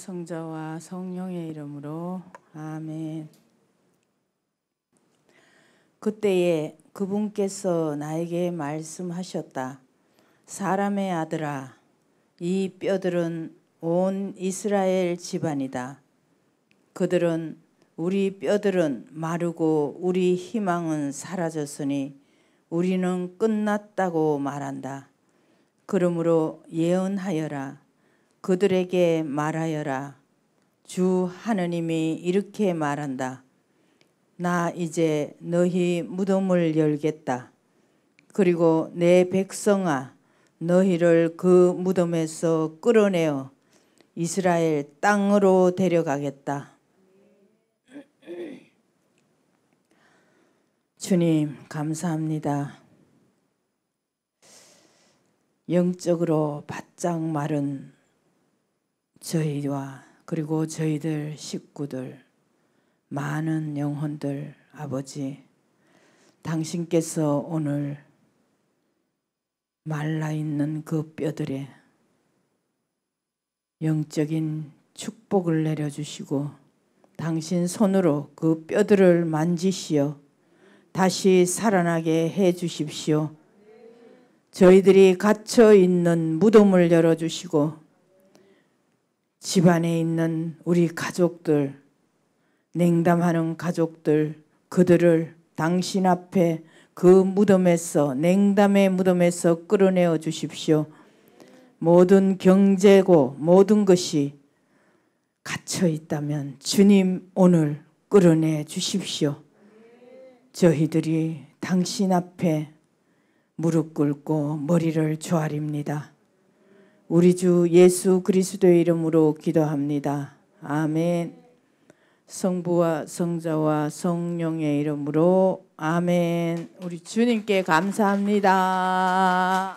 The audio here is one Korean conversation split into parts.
성자와 성령의 이름으로 아멘. 그때에 그분께서 나에게 말씀하셨다. 사람의 아들아, 이 뼈들은 온 이스라엘 집안이다. 그들은 우리 뼈들은 마르고 우리 희망은 사라졌으니 우리는 끝났다고 말한다. 그러므로 예언하여라. 그들에게 말하여라. 주 하느님이 이렇게 말한다. 나 이제 너희 무덤을 열겠다. 그리고 내 백성아, 너희를 그 무덤에서 끌어내어 이스라엘 땅으로 데려가겠다. 주님, 감사합니다. 영적으로 바짝 마른 저희와 그리고 저희들 식구들 많은 영혼들 아버지 당신께서 오늘 말라 있는 그 뼈들에 영적인 축복을 내려주시고 당신 손으로 그 뼈들을 만지시어 다시 살아나게 해 주십시오. 저희들이 갇혀 있는 무덤을 열어주시고 집안에 있는 우리 가족들, 냉담하는 가족들, 그들을 당신 앞에 그 무덤에서, 냉담의 무덤에서 끌어내어 주십시오. 모든 경제고 모든 것이 갇혀 있다면 주님 오늘 끌어내 주십시오. 저희들이 당신 앞에 무릎 꿇고 머리를 조아립니다. 우리 주 예수 그리스도의 이름으로 기도합니다. 아멘. 성부와 성자와 성령의 이름으로 아멘. 우리 주님께 감사합니다.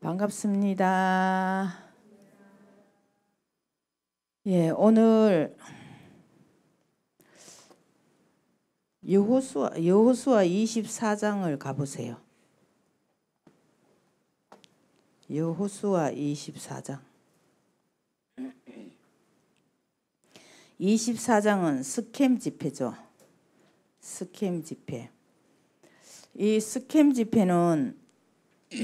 반갑습니다. 예, 오늘 여호수아 여호수아 24장을 가 보세요. 여호수아 24장 24장은 스캠 집회죠. 스캠 집회. 이 스캠 집회는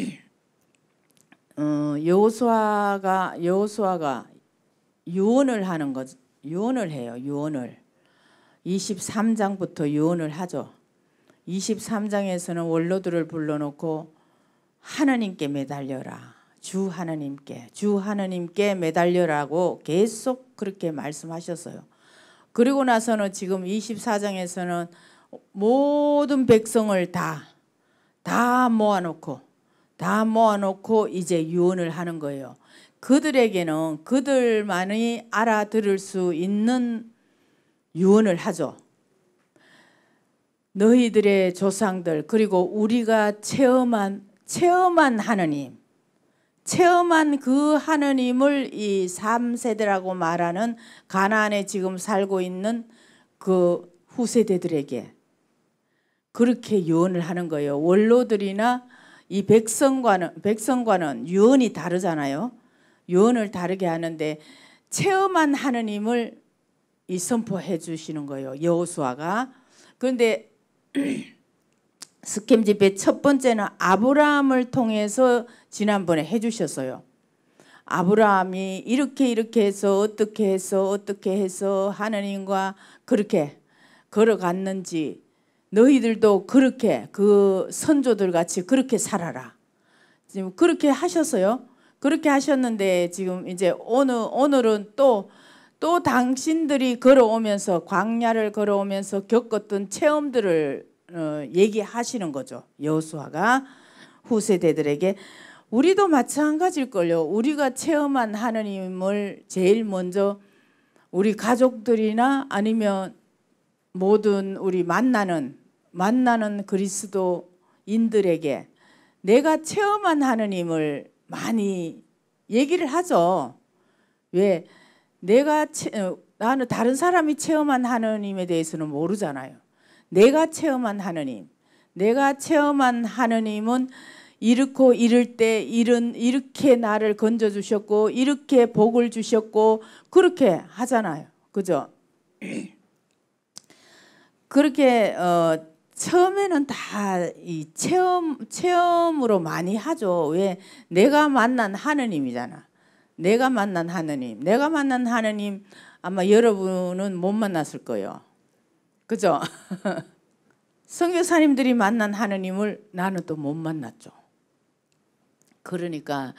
어, 여호수아가 여호수아가 유언을 하는 거 유언을 해요. 유언을 23장부터 유언을 하죠. 23장에서는 원로들을 불러놓고 하나님께 매달려라. 주 하나님께 주 하나님께 매달려라고 계속 그렇게 말씀하셨어요. 그리고 나서는 지금 24장에서는 모든 백성을 다, 다 모아놓고, 다 모아놓고 이제 유언을 하는 거예요. 그들에게는 그들만이 알아들을 수 있는 유언을 하죠. 너희들의 조상들, 그리고 우리가 체험한, 체험한 하느님, 체험한 그 하느님을 이 3세대라고 말하는 가나안에 지금 살고 있는 그 후세대들에게 그렇게 유언을 하는 거예요. 원로들이나 이 백성과는 백성과는 유언이 다르잖아요. 유언을 다르게 하는데 체험한 하느님을 이 선포해 주시는 거예요. 여호수아가. 그런데 스캠 집회 첫 번째는 아브라함을 통해서 지난번에 해주셨어요. 아브라함이 이렇게 이렇게 해서 어떻게 해서 어떻게 해서 하느님과 그렇게 걸어갔는지 너희들도 그렇게 그 선조들 같이 그렇게 살아라. 지금 그렇게 하셨어요. 그렇게 하셨는데 지금 이제 오늘 오늘은 또 또 당신들이 걸어오면서 광야를 걸어오면서 겪었던 체험들을 어, 얘기하시는 거죠. 여수아가 후세대들에게 우리도 마찬가지일 걸요. 우리가 체험한 하느님을 제일 먼저 우리 가족들이나 아니면 모든 우리 만나는 만나는 그리스도인들에게 내가 체험한 하느님을 많이 얘기를 하죠. 왜 내가 어, 나는 다른 사람이 체험한 하느님에 대해서는 모르잖아요. 내가 체험한 하느님, 내가 체험한 하느님은 이렇고 이럴 때 이런 이렇게 나를 건져 주셨고 이렇게 복을 주셨고 그렇게 하잖아요. 그죠? 그렇게 어 처음에는 다 이 체험 체험으로 많이 하죠. 왜 내가 만난 하느님이잖아. 내가 만난 하느님. 내가 만난 하느님 아마 여러분은 못 만났을 거예요. 그죠? 선교사님들이 만난 하느님을 나는 또 못 만났죠. 그러니까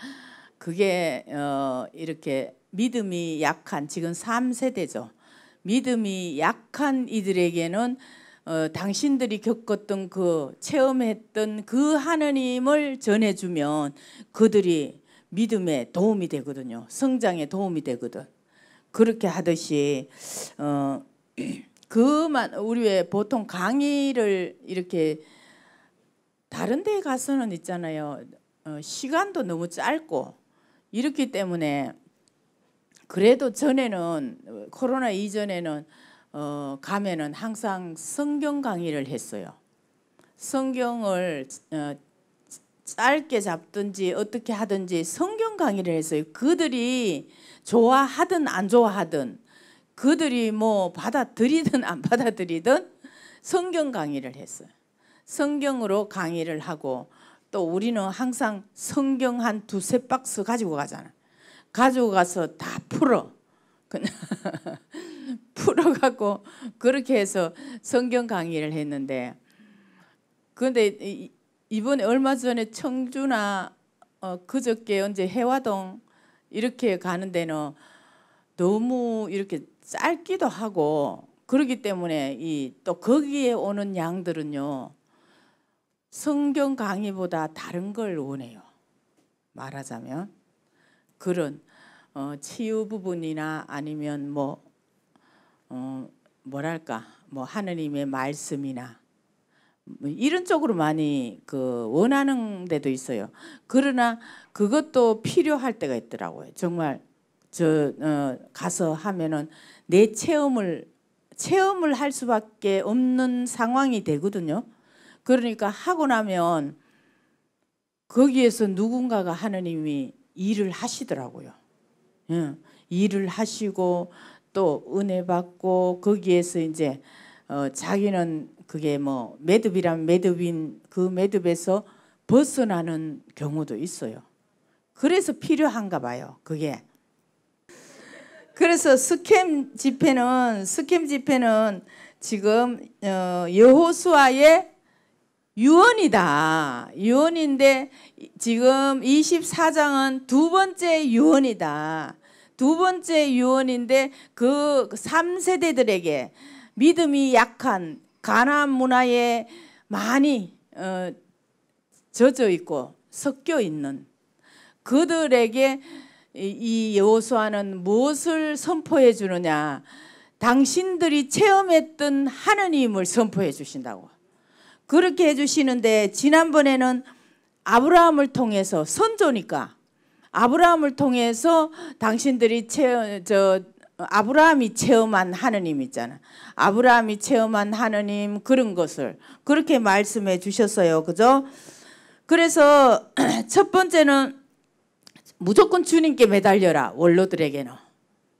그게 어 이렇게 믿음이 약한 지금 3세대죠. 믿음이 약한 이들에게는 어 당신들이 겪었던 그 체험했던 그 하느님을 전해주면 그들이 믿음에 도움이 되거든요. 성장에 도움이 되거든. 그렇게 하듯이 어 그만 우리 의 보통 강의를 이렇게 다른 데 가서는 있잖아요. 어, 시간도 너무 짧고 이렇기 때문에 그래도 전에는 코로나 이전에는 어, 가면은 항상 성경 강의를 했어요. 성경을 어, 짧게 잡든지 어떻게 하든지 성경 강의를 했어요. 그들이 좋아하든 안 좋아하든 그들이 뭐 받아들이든 안 받아들이든 성경 강의를 했어요. 성경으로 강의를 하고 또 우리는 항상 성경 한 두세 박스 가지고 가잖아. 가지고 가서 다 풀어. 그냥 풀어갖고 그렇게 해서 성경 강의를 했는데 그런데 이번에 얼마 전에 청주나 어, 그저께 언제 해화동 이렇게 가는 데는 너무 이렇게 짧기도 하고 그렇기 때문에 이 또 거기에 오는 양들은요 성경 강의보다 다른 걸 원해요. 말하자면 그런 어, 치유 부분이나 아니면 뭐 어, 뭐랄까 뭐 하느님의 말씀이나 뭐 이런 쪽으로 많이 그 원하는 데도 있어요. 그러나 그것도 필요할 때가 있더라고요. 정말 저 어, 가서 하면은 내 체험을 체험을 할 수밖에 없는 상황이 되거든요. 그러니까 하고 나면 거기에서 누군가가 하느님이 일을 하시더라고요. 예, 일을 하시고 또 은혜 받고 거기에서 이제 어, 자기는 그게 뭐 매듭이란 매듭인 그 매듭에서 벗어나는 경우도 있어요. 그래서 필요한가 봐요. 그게 그래서 스캠 집회는 스캠 집회는 지금 어, 여호수아의 유언이다. 유언인데 지금 24장은 두 번째 유언이다. 두 번째 유언인데 그 3세대들에게 믿음이 약한 가난 문화에 많이 어, 젖어 있고 섞여 있는 그들에게 이 여호수아는 무엇을 선포해 주느냐? 당신들이 체험했던 하느님을 선포해 주신다고. 그렇게 해 주시는데 지난번에는 아브라함을 통해서 선조니까 아브라함을 통해서 당신들이 체험 저 아브라함이 체험한 하느님 있잖아. 아브라함이 체험한 하느님 그런 것을 그렇게 말씀해 주셨어요. 그죠? 그래서 첫 번째는 무조건 주님께 매달려라 원로들에게는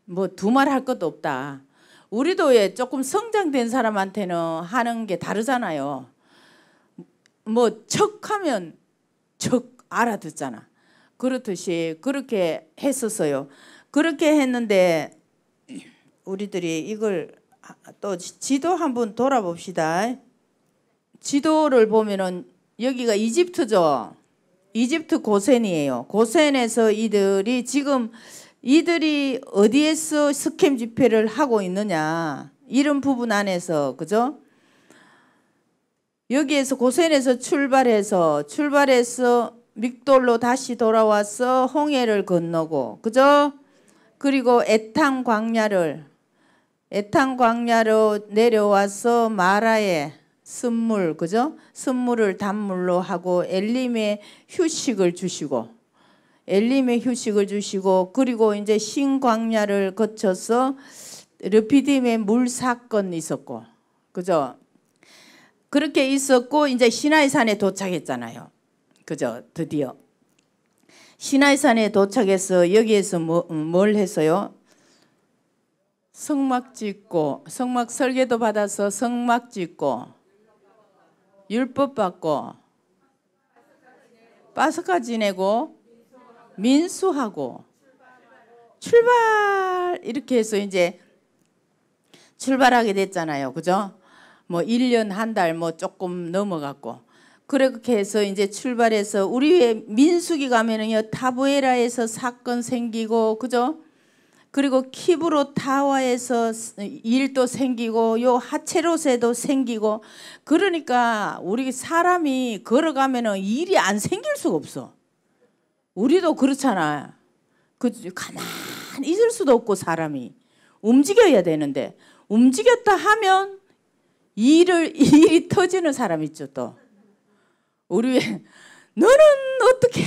뭐 두 말 할 것도 없다. 우리도 예 조금 성장된 사람한테는 하는 게 다르잖아요. 뭐 척하면 척 알아듣잖아. 그렇듯이 그렇게 했었어요. 그렇게 했는데 우리들이 이걸 또 지도 한번 돌아봅시다. 지도를 보면은 여기가 이집트죠. 이집트 고센이에요. 고센에서 이들이 지금 이들이 어디에서 스캠 집회를 하고 있느냐 이런 부분 안에서 그죠? 여기에서 고센에서 출발해서 출발해서 믹돌로 다시 돌아와서 홍해를 건너고 그죠? 그리고 에탄 광야를 에탄 광야로 내려와서 마라에 쓴물 그죠? 쓴물을 단물로 하고 엘림의 휴식을 주시고 엘림의 휴식을 주시고 그리고 이제 신광야를 거쳐서 르피딤의 물 사건이 있었고 그죠? 그렇게 있었고 이제 시나이산에 도착했잖아요. 그죠? 드디어 시나이산에 도착해서 여기에서 뭐, 음, 뭘 했어요? 성막 짓고 성막 설계도 받아서 성막 짓고 율법 받고 빠스카 지내고 민수하고 출발 이렇게 해서 이제 출발하게 됐잖아요. 그죠? 뭐 1년 한 달 뭐 조금 넘어갔고 그렇게 해서 이제 출발해서 우리의 민수기 가면은요. 타부에라에서 사건 생기고 그죠? 그리고 킵으로 타워에서 일도 생기고 요 하체로세도 생기고 그러니까 우리 사람이 걸어가면 일이 안 생길 수가 없어. 우리도 그렇잖아. 그 가만히 있을 수도 없고 사람이 움직여야 되는데 움직였다 하면 일을 일이 터지는 사람 있죠 또. 우리 너는 어떻게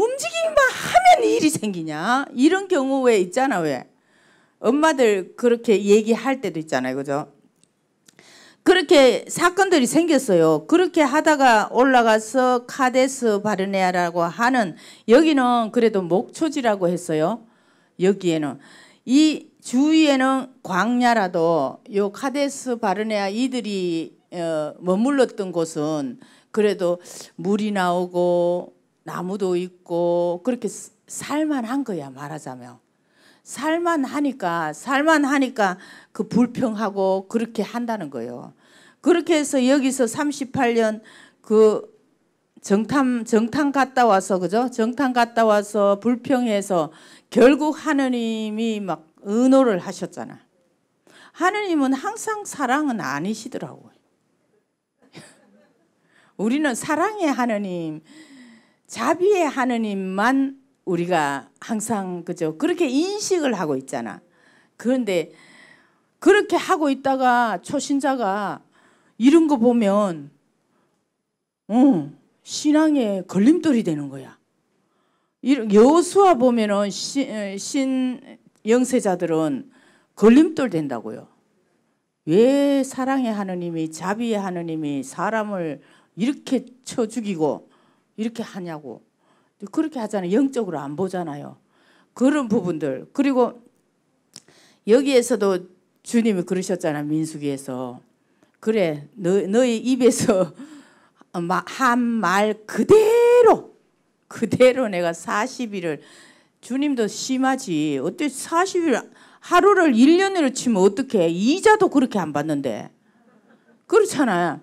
움직임만 하면 일이 생기냐? 이런 경우 에 있잖아, 왜? 엄마들 그렇게 얘기할 때도 있잖아요, 그죠? 그렇게 사건들이 생겼어요. 그렇게 하다가 올라가서 카데스 바르네아라고 하는 여기는 그래도 목초지라고 했어요. 여기에는 이 주위에는 광야라도 요 카데스 바르네아 이들이 어, 머물렀던 곳은 그래도 물이 나오고 나무도 있고 그렇게 살만한 거야 말하자면 살만하니까 살만하니까 그 불평하고 그렇게 한다는 거예요. 그렇게 해서 여기서 38년 그 정탐 정탐 갔다 와서 그죠? 정탐 갔다 와서 불평해서 결국 하느님이 막 은호를 하셨잖아. 하느님은 항상 사랑은 아니시더라고요. 우리는 사랑의 하느님, 자비의 하느님만 우리가 항상 그죠 그렇게 인식을 하고 있잖아. 그런데 그렇게 하고 있다가 초신자가 이런 거 보면 어, 신앙에 걸림돌이 되는 거야. 여수와 보면은 신, 어, 신 영세자들은 걸림돌 된다고요. 왜 사랑의 하느님이 자비의 하느님이 사람을 이렇게 쳐 죽이고 이렇게 하냐고. 그렇게 하잖아요. 영적으로 안 보잖아요. 그런 부분들. 그리고 여기에서도 주님이 그러셨잖아. 요 민수기에서. 그래. 너, 너희 입에서 한 말 그대로 그대로 내가 40일을 주님도 심하지. 어때 40일 하루를 1년으로 치면 어떻게 이자도 그렇게 안 받는데. 그렇잖아요.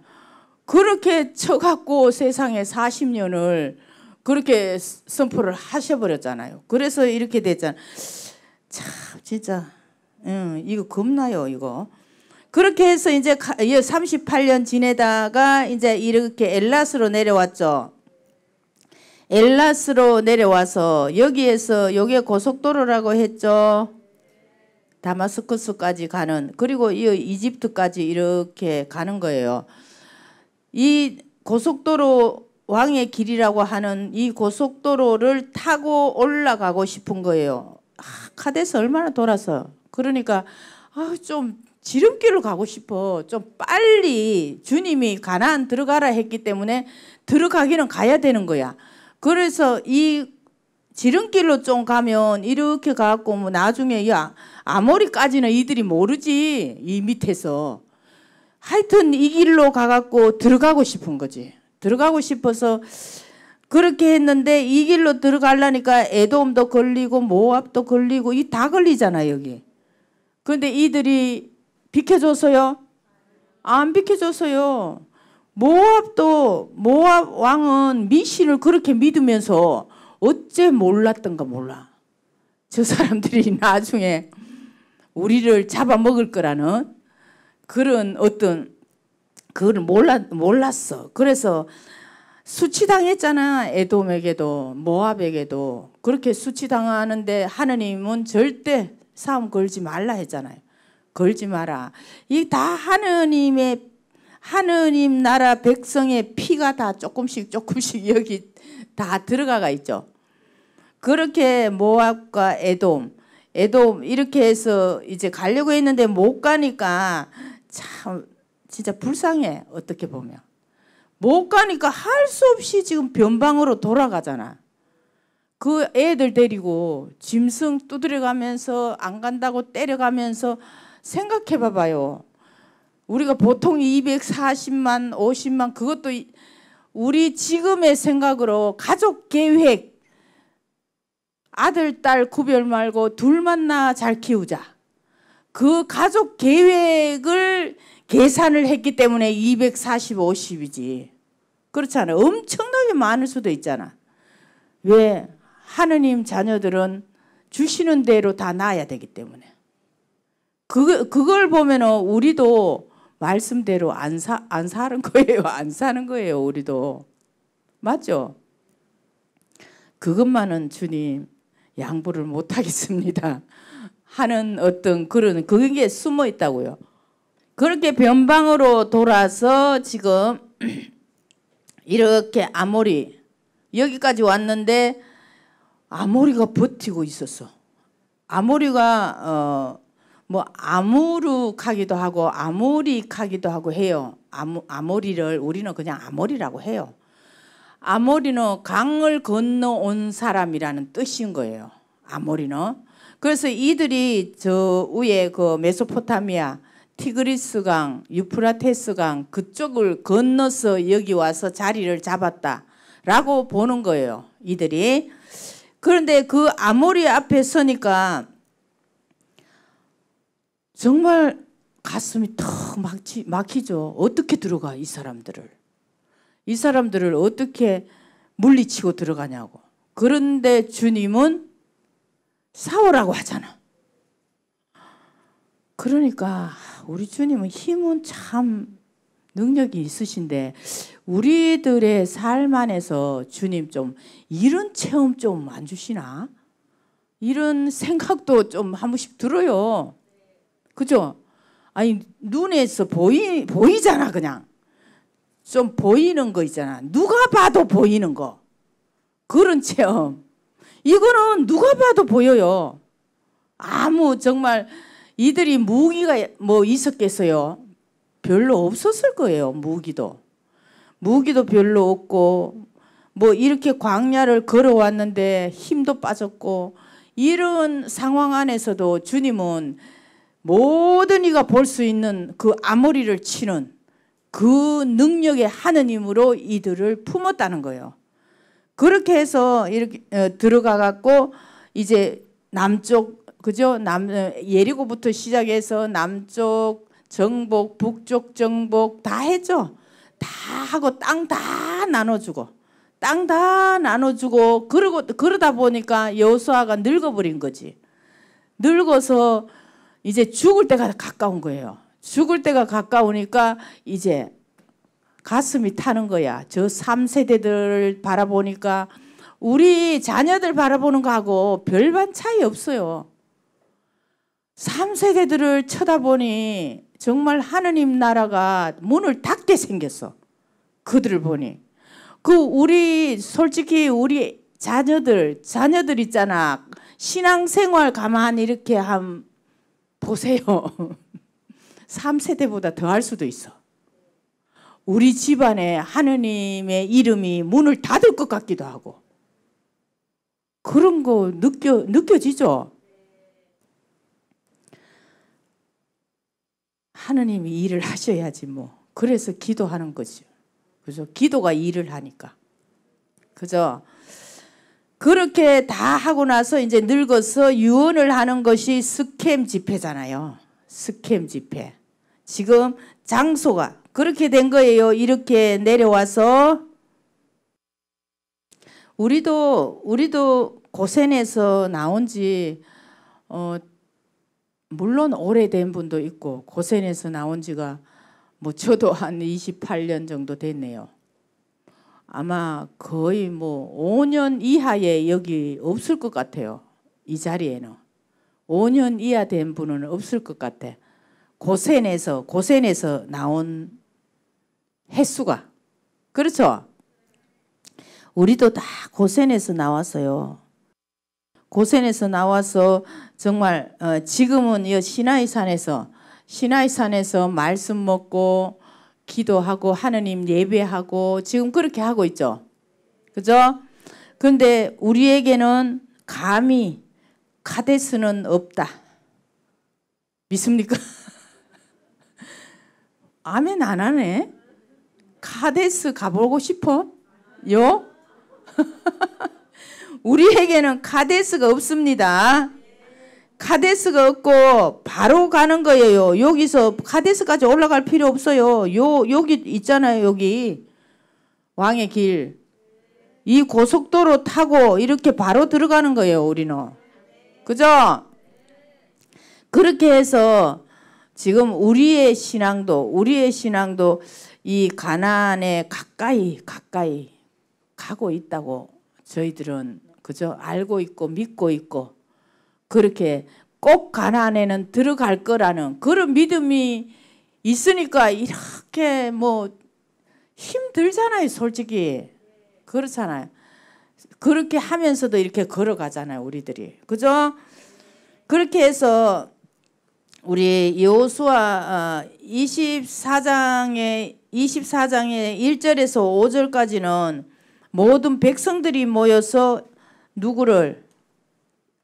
그렇게 쳐갖고 세상에 40년을 그렇게 선포를 하셔버렸잖아요. 그래서 이렇게 됐잖아요. 참, 진짜, 응, 이거 겁나요, 이거. 그렇게 해서 이제 38년 지내다가 이제 이렇게 엘라스로 내려왔죠. 엘라스로 내려와서 여기에서 요게 고속도로라고 했죠. 다마스쿠스까지 가는 그리고 이 이집트까지 이렇게 가는 거예요. 이 고속도로 왕의 길이라고 하는 이 고속도로를 타고 올라가고 싶은 거예요. 아, 카데스 얼마나 돌아서. 그러니까 아, 좀 지름길로 가고 싶어. 좀 빨리 주님이 가난 들어가라 했기 때문에 들어가기는 가야 되는 거야. 그래서 이 지름길로 좀 가면 이렇게 가고 뭐 나중에 야 아모리까지는 이들이 모르지 이 밑에서 하여튼 이 길로 가갖고 들어가고 싶은 거지. 들어가고 싶어서 그렇게 했는데 이 길로 들어가려니까 애도음도 걸리고 모압도 걸리고 이 다 걸리잖아 여기. 그런데 이들이 비켜줬어요안비켜줬어요 모압도 모압 왕은 미신을 그렇게 믿으면서 어째 몰랐던가 몰라. 저 사람들이 나중에 우리를 잡아먹을 거라는 그런 어떤 그걸 몰라 몰랐어. 그래서 수치당했잖아. 에돔에게도 모압에게도 그렇게 수치당하는데 하느님은 절대 싸움 걸지 말라 했잖아요. 걸지 마라. 이 다 하느님의 하느님 나라 백성의 피가 다 조금씩 조금씩 여기 다 들어가가 있죠. 그렇게 모압과 에돔, 에돔 이렇게 해서 이제 가려고 했는데 못 가니까 참 진짜 불쌍해 어떻게 보면 못 가니까 할 수 없이 지금 변방으로 돌아가잖아. 그 애들 데리고 짐승 두드려가면서 안 간다고 때려가면서 생각해 봐봐요. 우리가 보통 240만, 50만 그것도 우리 지금의 생각으로 가족 계획 아들, 딸 구별 말고 둘 만나 잘 키우자. 그 가족 계획을 계산을 했기 때문에 2 4 0 5 0이지 그렇잖아. 엄청나게 많을 수도 있잖아. 왜? 하느님 자녀들은 주시는 대로 다 나아야 되기 때문에. 그, 그걸 보면 우리도 말씀대로 안 사, 안 사는 거예요. 안 사는 거예요. 우리도. 맞죠? 그것만은 주님 양보를 못 하겠습니다. 하는 어떤 그런 그게 숨어 있다고요. 그렇게 변방으로 돌아서 지금 이렇게 아모리 여기까지 왔는데 아모리가 버티고 있었어. 아모리가 어뭐 아무룩하기도 하고 아모리하기도 하고 해요. 아모, 아모리를 우리는 그냥 아모리라고 해요. 아모리는 강을 건너온 사람이라는 뜻인 거예요. 아모리는 그래서 이들이 저 위에 그 메소포타미아 티그리스강, 유프라테스강 그쪽을 건너서 여기 와서 자리를 잡았다라고 보는 거예요. 이들이. 그런데 그 아모리 앞에 서니까 정말 가슴이 턱 막히, 막히죠. 어떻게 들어가 이 사람들을. 이 사람들을 어떻게 물리치고 들어가냐고. 그런데 주님은 싸우라고 하잖아. 그러니까 우리 주님은 힘은 참 능력이 있으신데 우리들의 삶 안에서 주님 좀 이런 체험 좀 안 주시나? 이런 생각도 좀 한 번씩 들어요. 그죠? 아니 눈에서 보이 보이잖아 그냥. 좀 보이는 거 있잖아. 누가 봐도 보이는 거. 그런 체험. 이거는 누가 봐도 보여요. 아무 정말 이들이 무기가 뭐 있었겠어요. 별로 없었을 거예요. 무기도. 무기도 별로 없고 뭐 이렇게 광야를 걸어왔는데 힘도 빠졌고 이런 상황 안에서도 주님은 모든 이가 볼 수 있는 그 아모리를 치는 그 능력의 하느님으로 이들을 품었다는 거예요. 그렇게 해서 이렇게 어, 들어가 갖고 이제 남쪽 그죠? 남 어, 예리고부터 시작해서 남쪽 정복, 북쪽 정복 다 했죠. 다 하고 땅 다 나눠주고 땅 다 나눠주고 그러고 그러다 보니까 여호수아가 늙어버린 거지. 늙어서 이제 죽을 때가 가까운 거예요. 죽을 때가 가까우니까 이제 가슴이 타는 거야. 저 3세대들 바라보니까 우리 자녀들 바라보는 거하고 별반 차이 없어요. 3세대들을 쳐다보니 정말 하느님 나라가 문을 닫게 생겼어. 그들을 보니. 그 우리 솔직히 우리 자녀들 자녀들 있잖아. 신앙생활 가만히 이렇게 함 보세요. 3세대보다 더 할 수도 있어. 우리 집안에 하느님의 이름이 문을 닫을 것 같기도 하고 그런 거 느껴 느껴지죠. 하느님이 일을 하셔야지 뭐. 그래서 기도하는 거죠. 그래서 기도가 일을 하니까. 그죠? 그렇게 다 하고 나서 이제 늙어서 유언을 하는 것이 스캠 집회잖아요. 스캠 집회. 지금 장소가 그렇게 된 거예요. 이렇게 내려와서 우리도 우리도 고센에서 나온 지 어, 물론 오래된 분도 있고 고센에서 나온 지가 뭐 저도 한 28년 정도 됐네요. 아마 거의 뭐 5년 이하에 여기 없을 것 같아요. 이 자리에는 5년 이하 된 분은 없을 것 같아. 고센에서 고센에서 나온 횟수가. 그렇죠? 우리도 다 고생해서 나왔어요. 고생해서 나와서 정말 어, 지금은 이 신하의 산에서 신하의 산에서 말씀 먹고 기도하고 하느님 예배하고 지금 그렇게 하고 있죠. 그죠? 근데 우리에게는 감히 카데스는 없다. 믿습니까? 아멘 안 하네. 카데스 가보고 싶어? 요? 우리에게는 카데스가 없습니다. 카데스가 없고 바로 가는 거예요. 여기서 카데스까지 올라갈 필요 없어요. 요 여기 있잖아요. 여기 왕의 길. 이 고속도로 타고 이렇게 바로 들어가는 거예요. 우리는. 그죠? 그렇게 해서 지금 우리의 신앙도 우리의 신앙도 이 가난에 가까이 가까이 가고 있다고 저희들은 그저 알고 있고 믿고 있고 그렇게 꼭 가난에는 들어갈 거라는 그런 믿음이 있으니까 이렇게 뭐 힘들잖아요, 솔직히. 그렇잖아요. 그렇게 하면서도 이렇게 걸어가잖아요, 우리들이. 그죠? 그렇게 해서 우리 여호수아 24장에 어, 24장의 1절에서 5절까지는 모든 백성들이 모여서 누구를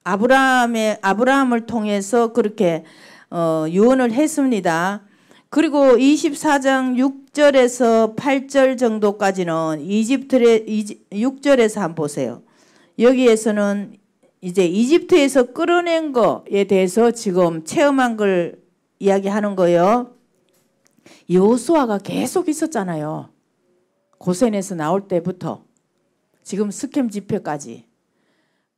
아브라함의 아브라함을 통해서 그렇게 어, 유언을 했습니다. 그리고 24장 6절에서 8절 정도까지는 이집트의 6절에서 한번 보세요. 여기에서는 이제 이집트에서 끌어낸 것에 대해서 지금 체험한 걸 이야기하는 거예요. 여호수아가 계속 있었잖아요. 고센에서 나올 때부터 지금 스캠 집회까지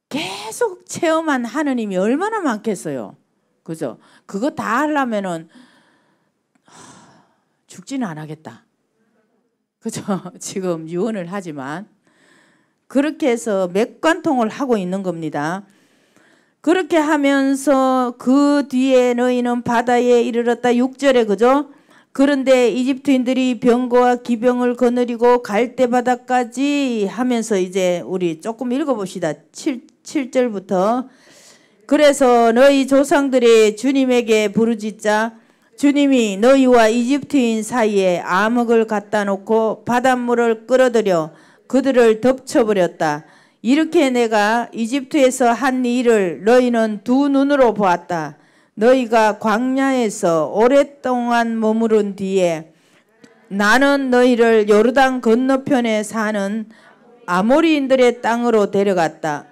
계속 체험한 하느님이 얼마나 많겠어요. 그죠? 그거 다 하려면은 죽지는 않겠다 그죠? 지금 유언을 하지만 그렇게 해서 맥관통을 하고 있는 겁니다. 그렇게 하면서 그 뒤에 너희는 바다에 이르렀다 6절에 그죠? 그런데 이집트인들이 병거와 기병을 거느리고 갈대 바다까지 하면서 이제 우리 조금 읽어봅시다. 7, 7절부터 그래서 너희 조상들이 주님에게 부르짖자 주님이 너희와 이집트인 사이에 암흑을 갖다 놓고 바닷물을 끌어들여 그들을 덮쳐버렸다. 이렇게 내가 이집트에서 한 일을 너희는 두 눈으로 보았다. 너희가 광야에서 오랫동안 머무른 뒤에 나는 너희를 요르단 건너편에 사는 아모리인들의 땅으로 데려갔다.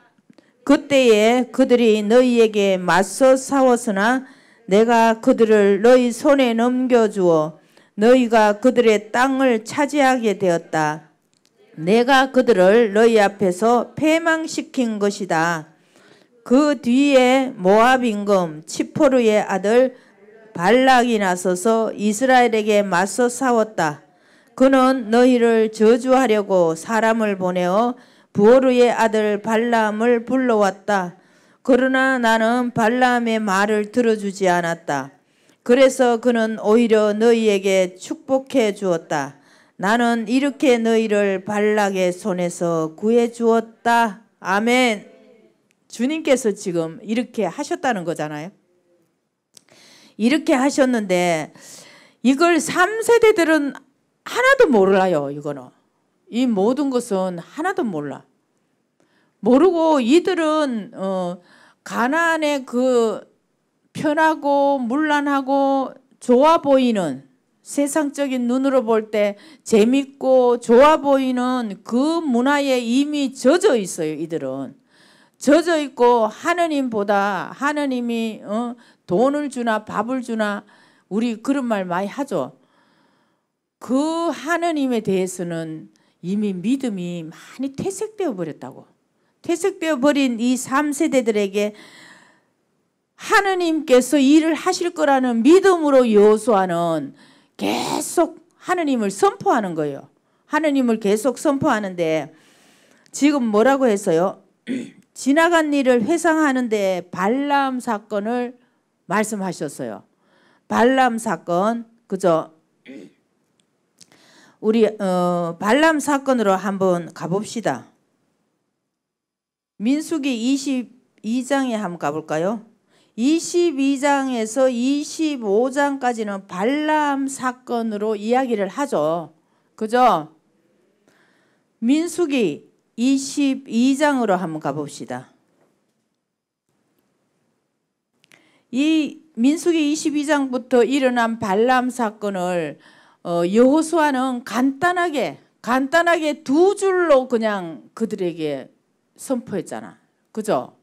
그때에 그들이 너희에게 맞서 싸웠으나 내가 그들을 너희 손에 넘겨주어 너희가 그들의 땅을 차지하게 되었다. 내가 그들을 너희 앞에서 패망시킨 것이다. 그 뒤에 모압 임금 치포르의 아들 발락이 나서서 이스라엘에게 맞서 싸웠다. 그는 너희를 저주하려고 사람을 보내어 부오르의 아들 발람을 불러왔다. 그러나 나는 발람의 말을 들어주지 않았다. 그래서 그는 오히려 너희에게 축복해 주었다. 나는 이렇게 너희를 발락의 손에서 구해 주었다. 아멘. 주님께서 지금 이렇게 하셨다는 거잖아요. 이렇게 하셨는데 이걸 3세대들은 하나도 몰라요, 이거는. 이 모든 것은 하나도 몰라. 모르고 이들은 어, 가나의그 편하고 물란하고 좋아 보이는 세상적인 눈으로 볼 때 재밌고 좋아 보이는 그 문화에 이미 젖어 있어요, 이들은. 젖어 있고 하느님보다 하느님이 어? 돈을 주나 밥을 주나 우리 그런 말 많이 하죠. 그 하느님에 대해서는 이미 믿음이 많이 퇴색되어 버렸다고. 퇴색되어 버린 이 3세대들에게 하느님께서 일을 하실 거라는 믿음으로 여수아는 계속 하느님을 선포하는 거예요. 하느님을 계속 선포하는데 지금 뭐라고 했어요? 지나간 일을 회상하는데 발람 사건을 말씀하셨어요. 발람 사건 그죠? 우리 어, 발람 사건으로 한번 가봅시다. 민수기 22장에 한번 가볼까요? 22장에서 25장까지는 발람 사건으로 이야기를 하죠. 그죠? 민수기 22장으로 한번 가봅시다. 이 민수기 22장부터 일어난 발람 사건을 어, 여호수아는 간단하게 간단하게 두 줄로 그냥 그들에게 선포했잖아. 그죠?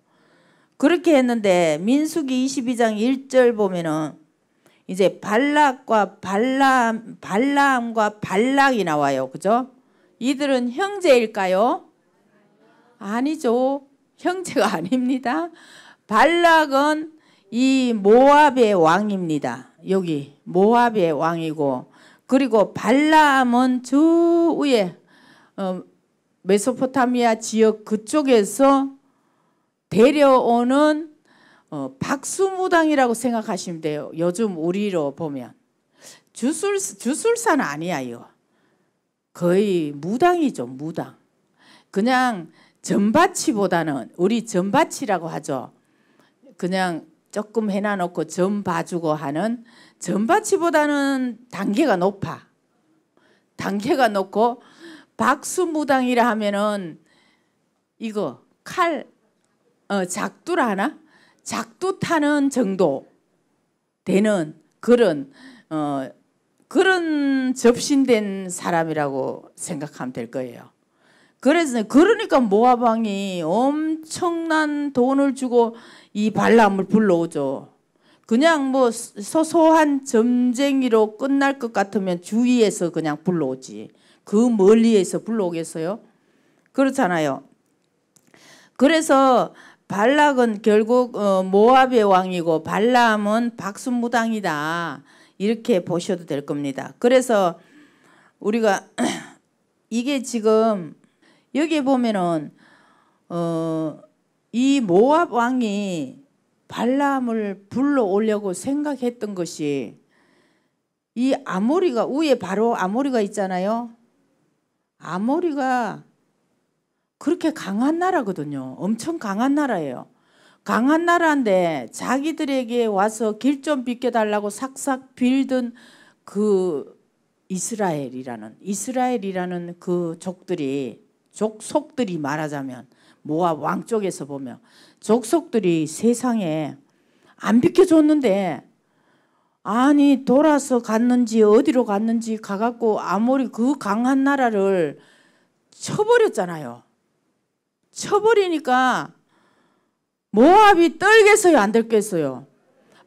그렇게 했는데 민수기 22장 1절 보면은 이제 발락과 발람 발람과 발락이 나와요. 그죠? 이들은 형제일까요? 아니죠. 형제가 아닙니다. 발락은 이 모압의 왕입니다. 여기 모압의 왕이고 그리고 발라암은 저 위에 어, 메소포타미아 지역 그쪽에서 데려오는 어, 박수무당이라고 생각하시면 돼요. 요즘 우리로 보면 주술 주술사는 아니야 요 거의 무당이죠 무당. 그냥 전밭치보다는 우리 전밭치라고 하죠. 그냥 조금 해놔놓고 점 봐주고 하는 전밭치보다는 단계가 높아. 단계가 높고 박수무당이라 하면은 이거 칼 어, 작두라 하나? 작두 타는 정도 되는 그런 어, 그런 접신된 사람이라고 생각하면 될 거예요. 그래서 그러니까 모압 방이 엄청난 돈을 주고 이 발람을 불러오죠. 그냥 뭐 소소한 점쟁이로 끝날 것 같으면 주위에서 그냥 불러오지. 그 멀리에서 불러오겠어요? 그렇잖아요. 그래서 발락은 결국 어, 모압의 왕이고 발람은 박순무당이다. 이렇게 보셔도 될 겁니다. 그래서 우리가 이게 지금 여기에 보면은 어, 이 모압 왕이 발람을 불러오려고 생각했던 것이 이 아모리가 위에 바로 아모리가 있잖아요. 아모리가 그렇게 강한 나라거든요. 엄청 강한 나라예요. 강한 나라인데 자기들에게 와서 길 좀 비켜달라고 싹싹 빌든 그 이스라엘이라는 이스라엘이라는 그 족들이 족속들이 말하자면 모압 왕 쪽에서 보면 족속들이 세상에 안 비켜줬는데 아니 돌아서 갔는지 어디로 갔는지 가갖고 아무리 그 강한 나라를 쳐버렸잖아요. 쳐버리니까 모압이 떨겠어요 안 떨겠어요.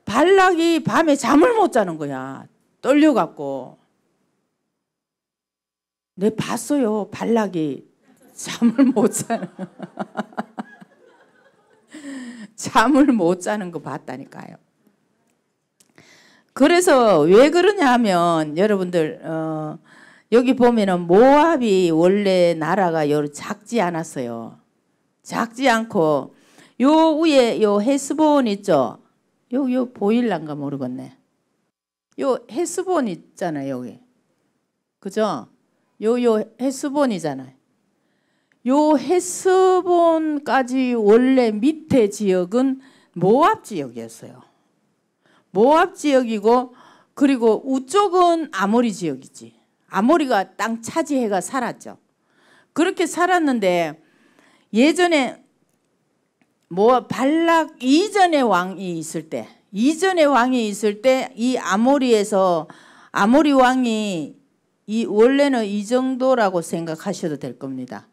발락이 밤에 잠을 못 자는 거야. 떨려갖고. 내 봤어요. 발락이 잠을 못 자는 잠을 못 자는 거 봤다니까요. 그래서 왜 그러냐면 여러분들 어, 여기 보면은 모압이 원래 나라가 작지 않았어요. 작지 않고 요 위에 요 헤스본 있죠. 요 요 보일란가 모르겠네. 요 헤스본 있잖아요 여기. 그죠? 요 요 헤스본이잖아요. 요 헤스본까지 원래 밑에 지역은 모압 지역이었어요. 모압 지역이고 그리고 우쪽은 아모리 지역이지. 아모리가 땅 차지해가 살았죠. 그렇게 살았는데 예전에 모압 발락 이전의 왕이 있을 때 이전의 왕이 있을 때 이 아모리에서 아모리 왕이 이 원래는 이 정도라고 생각하셔도 될 겁니다.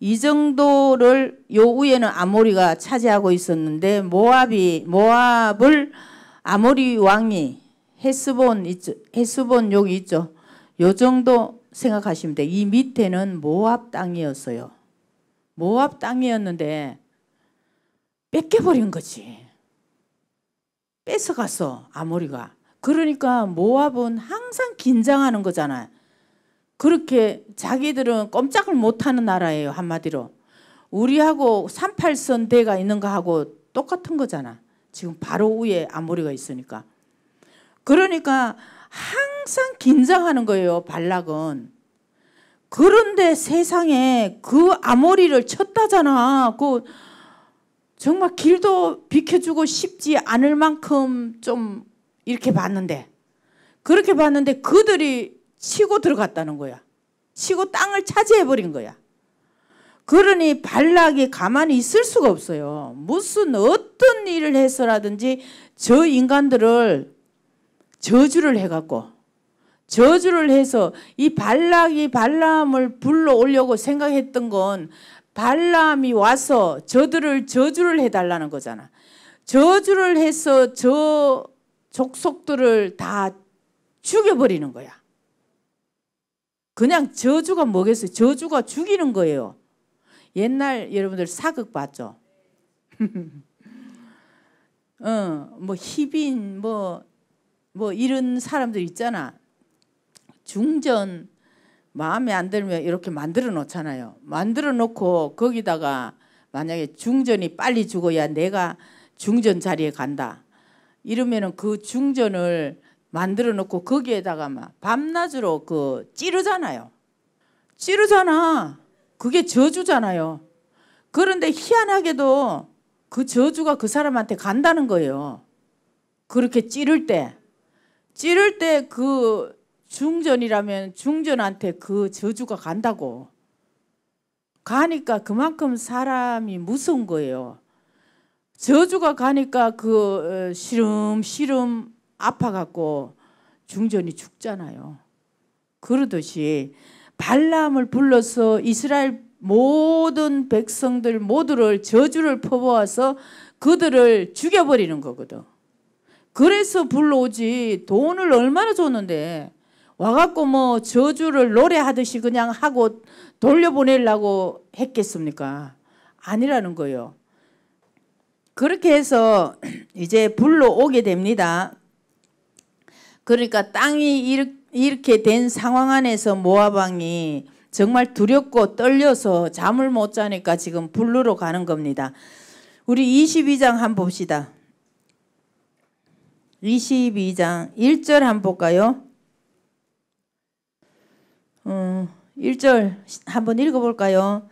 이 정도를 요 위에는 아모리가 차지하고 있었는데 모압이 모압을 아모리 왕이 헤스본 있죠. 헤스본 여기 있죠. 요 정도 생각하시면 돼. 이 밑에는 모압 땅이었어요. 모압 땅이었는데 뺏겨버린 거지. 뺏어갔어 아모리가. 그러니까 모압은 항상 긴장하는 거잖아요. 그렇게 자기들은 꼼짝을 못하는 나라예요 한마디로 우리하고 38선 대가 있는 거하고 똑같은 거잖아 지금 바로 위에 아모리가 있으니까 그러니까 항상 긴장하는 거예요 발락은 그런데 세상에 그 아모리를 쳤다잖아 그 정말 길도 비켜주고 싶지 않을 만큼 좀 이렇게 봤는데 그렇게 봤는데 그들이 치고 들어갔다는 거야. 치고 땅을 차지해버린 거야. 그러니 발락이 가만히 있을 수가 없어요. 무슨 어떤 일을 해서라든지 저 인간들을 저주를 해갖고 저주를 해서 이 발락이 발람을 불러오려고 생각했던 건 발람이 와서 저들을 저주를 해달라는 거잖아. 저주를 해서 저 족속들을 다 죽여버리는 거야. 그냥 저주가 뭐겠어요? 저주가 죽이는 거예요. 옛날 여러분들 사극 봤죠? 어, 뭐 희빈 뭐뭐 뭐 이런 사람들 있잖아. 중전 마음에 안 들면 이렇게 만들어 놓잖아요. 만들어 놓고 거기다가 만약에 중전이 빨리 죽어야 내가 중전 자리에 간다. 이러면은 그 중전을 만들어 놓고 거기에다가 막 밤낮으로 그 찌르잖아요. 찌르잖아. 그게 저주잖아요. 그런데 희한하게도 그 저주가 그 사람한테 간다는 거예요. 그렇게 찌를 때. 찌를 때 그 중전이라면 중전한테 그 저주가 간다고. 가니까 그만큼 사람이 무서운 거예요. 저주가 가니까 그 어, 시름시름 아파갖고 중전이 죽잖아요. 그러듯이 발람을 불러서 이스라엘 모든 백성들 모두를 저주를 퍼부어서 그들을 죽여버리는 거거든. 그래서 불러오지 돈을 얼마나 줬는데 와갖고 뭐 저주를 노래하듯이 그냥 하고 돌려보내려고 했겠습니까? 아니라는 거예요. 그렇게 해서 이제 불러오게 됩니다. 그러니까 땅이 이렇게 된 상황 안에서 모아방이 정말 두렵고 떨려서 잠을 못 자니까 지금 불루로 가는 겁니다. 우리 22장 한번 봅시다. 22장 1절 한번 볼까요? 음, 어, 1절 한번 읽어볼까요?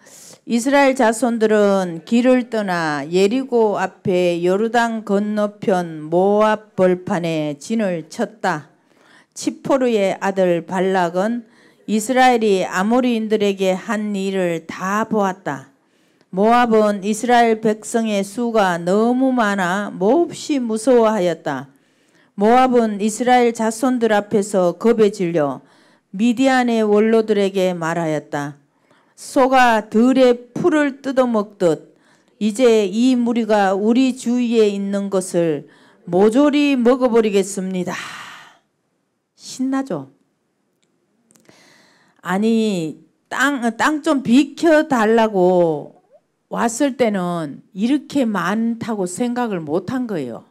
이스라엘 자손들은 길을 떠나 예리고 앞에 여루당 건너편 모압 벌판에 진을 쳤다. 치포르의 아들 발락은 이스라엘이 아모리인들에게 한 일을 다 보았다. 모압은 이스라엘 백성의 수가 너무 많아 몹시 무서워하였다. 모압은 이스라엘 자손들 앞에서 겁에 질려 미디안의 원로들에게 말하였다. 소가 들의 풀을 뜯어먹듯 이제 이 무리가 우리 주위에 있는 것을 모조리 먹어버리겠습니다. 신나죠? 아니 땅 땅 좀 비켜 달라고 왔을 때는 이렇게 많다고 생각을 못한 거예요.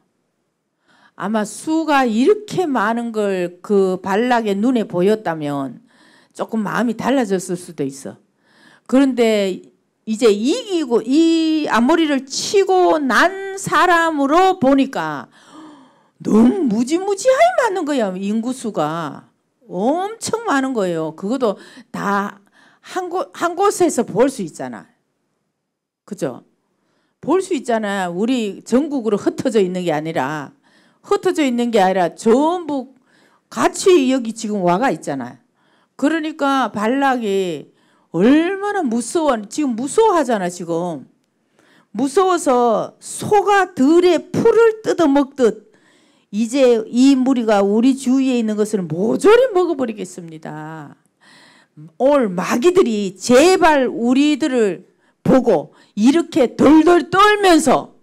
아마 수가 이렇게 많은 걸 그 발락의 눈에 보였다면 조금 마음이 달라졌을 수도 있어. 그런데 이제 이기고 이 앞머리를 치고 난 사람으로 보니까 너무 무지무지하게 많은 거야. 인구수가 엄청 많은 거예요. 그것도 다 한 곳, 한 곳에서 볼 수 있잖아. 그죠? 볼 수 있잖아. 우리 전국으로 흩어져 있는 게 아니라 흩어져 있는 게 아니라 전부 같이 여기 지금 와가 있잖아. 요 그러니까 발락이 얼마나 무서워. 지금 무서워하잖아, 지금. 무서워서 소가 들에 풀을 뜯어먹듯 이제 이 무리가 우리 주위에 있는 것을 모조리 먹어버리겠습니다. 올 마귀들이 제발 우리들을 보고 이렇게 덜덜 떨면서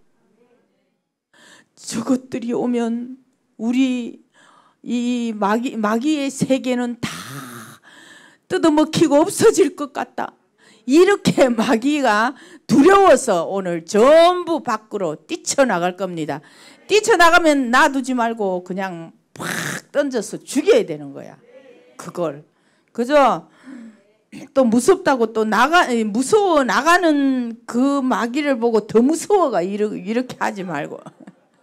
저것들이 오면 우리 이 마귀, 마귀의 세계는 다 뜯어먹히고 없어질 것 같다. 이렇게 마귀가 두려워서 오늘 전부 밖으로 뛰쳐나갈 겁니다. 뛰쳐나가면 놔두지 말고 그냥 팍 던져서 죽여야 되는 거야. 그걸. 그죠? 또 무섭다고 또 나가, 무서워 나가는 그 마귀를 보고 더 무서워가. 이렇게, 이렇게 하지 말고.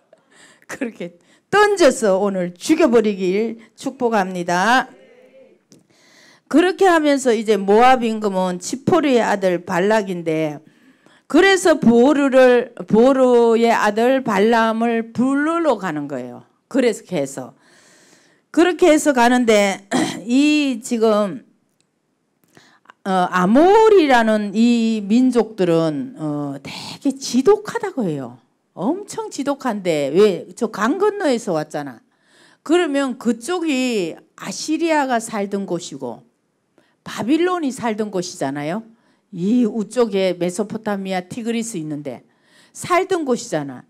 그렇게 던져서 오늘 죽여버리길 축복합니다. 그렇게 하면서 이제 모압 임금은 치포리의 아들 발락인데 그래서 보루를 보르의 아들 발람을 불루로 가는 거예요. 그래서 해서 그렇게 해서 가는데 이 지금 어, 아모리라는 이 민족들은 어, 되게 지독하다고 해요. 엄청 지독한데 왜 저 강 건너에서 왔잖아. 그러면 그쪽이 아시리아가 살던 곳이고 바빌론이 살던 곳이잖아요. 이 우쪽에 메소포타미아 티그리스 있는데 살던 곳이잖아.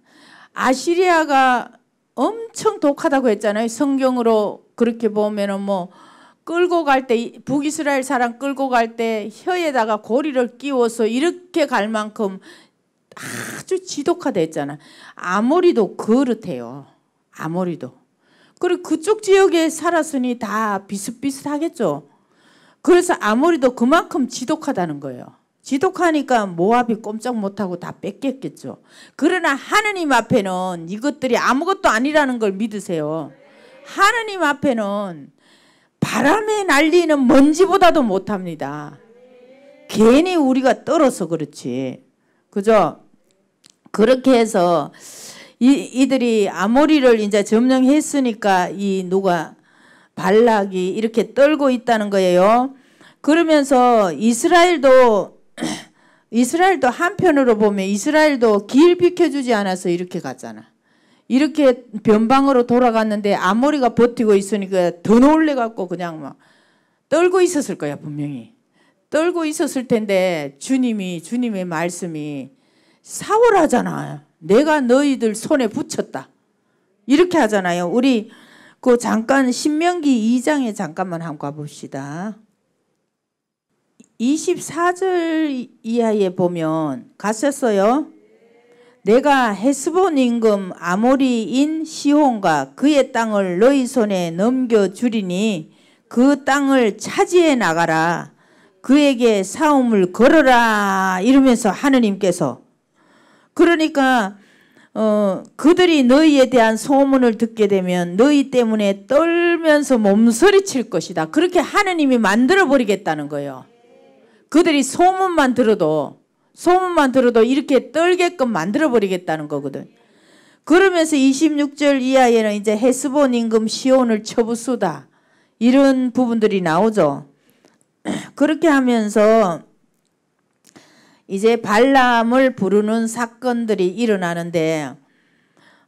아시리아가 엄청 독하다고 했잖아요. 성경으로 그렇게 보면은 뭐 끌고 갈 때 북이스라엘 사람 끌고 갈 때 혀에다가 고리를 끼워서 이렇게 갈 만큼 아주 지독하다했잖아 아모리도 그렇대요. 아모리도. 그리고 그쪽 지역에 살았으니 다 비슷비슷하겠죠. 그래서 아무리도 그만큼 지독하다는 거예요. 지독하니까 모압이 꼼짝 못하고 다 뺏겼겠죠. 그러나 하느님 앞에는 이것들이 아무것도 아니라는 걸 믿으세요. 하느님 앞에는 바람에 날리는 먼지보다도 못합니다. 괜히 우리가 떨어서 그렇지. 그죠? 그렇게 해서 이, 이들이 아모리를 이제 점령했으니까 이 누가 발락이 이렇게 떨고 있다는 거예요. 그러면서 이스라엘도 이스라엘도 한편으로 보면 이스라엘도 길 비켜주지 않아서 이렇게 갔잖아. 이렇게 변방으로 돌아갔는데 아모리가 버티고 있으니까 더 놀래갖고 그냥 막 떨고 있었을 거야 분명히. 떨고 있었을 텐데 주님이 주님의 말씀이 사월하잖아. 내가 너희들 손에 붙였다. 이렇게 하잖아요. 우리 그 잠깐 신명기 2장에 잠깐만 한 번 가봅시다. 24절 이하에 보면 갔었어요. 내가 헤스본 임금 아모리인 시온과 그의 땅을 너희 손에 넘겨 주리니 그 땅을 차지해 나가라. 그에게 싸움을 걸어라. 이러면서 하느님께서 그러니까 어, 그들이 너희에 대한 소문을 듣게 되면 너희 때문에 떨면서 몸서리칠 것이다. 그렇게 하느님이 만들어 버리겠다는 거예요. 그들이 소문만 들어도 소문만 들어도 이렇게 떨게끔 만들어 버리겠다는 거거든. 그러면서 26절 이하에는 이제 헤스본 임금 시온을 처부수다. 이런 부분들이 나오죠. 그렇게 하면서 이제 발람을 부르는 사건들이 일어나는데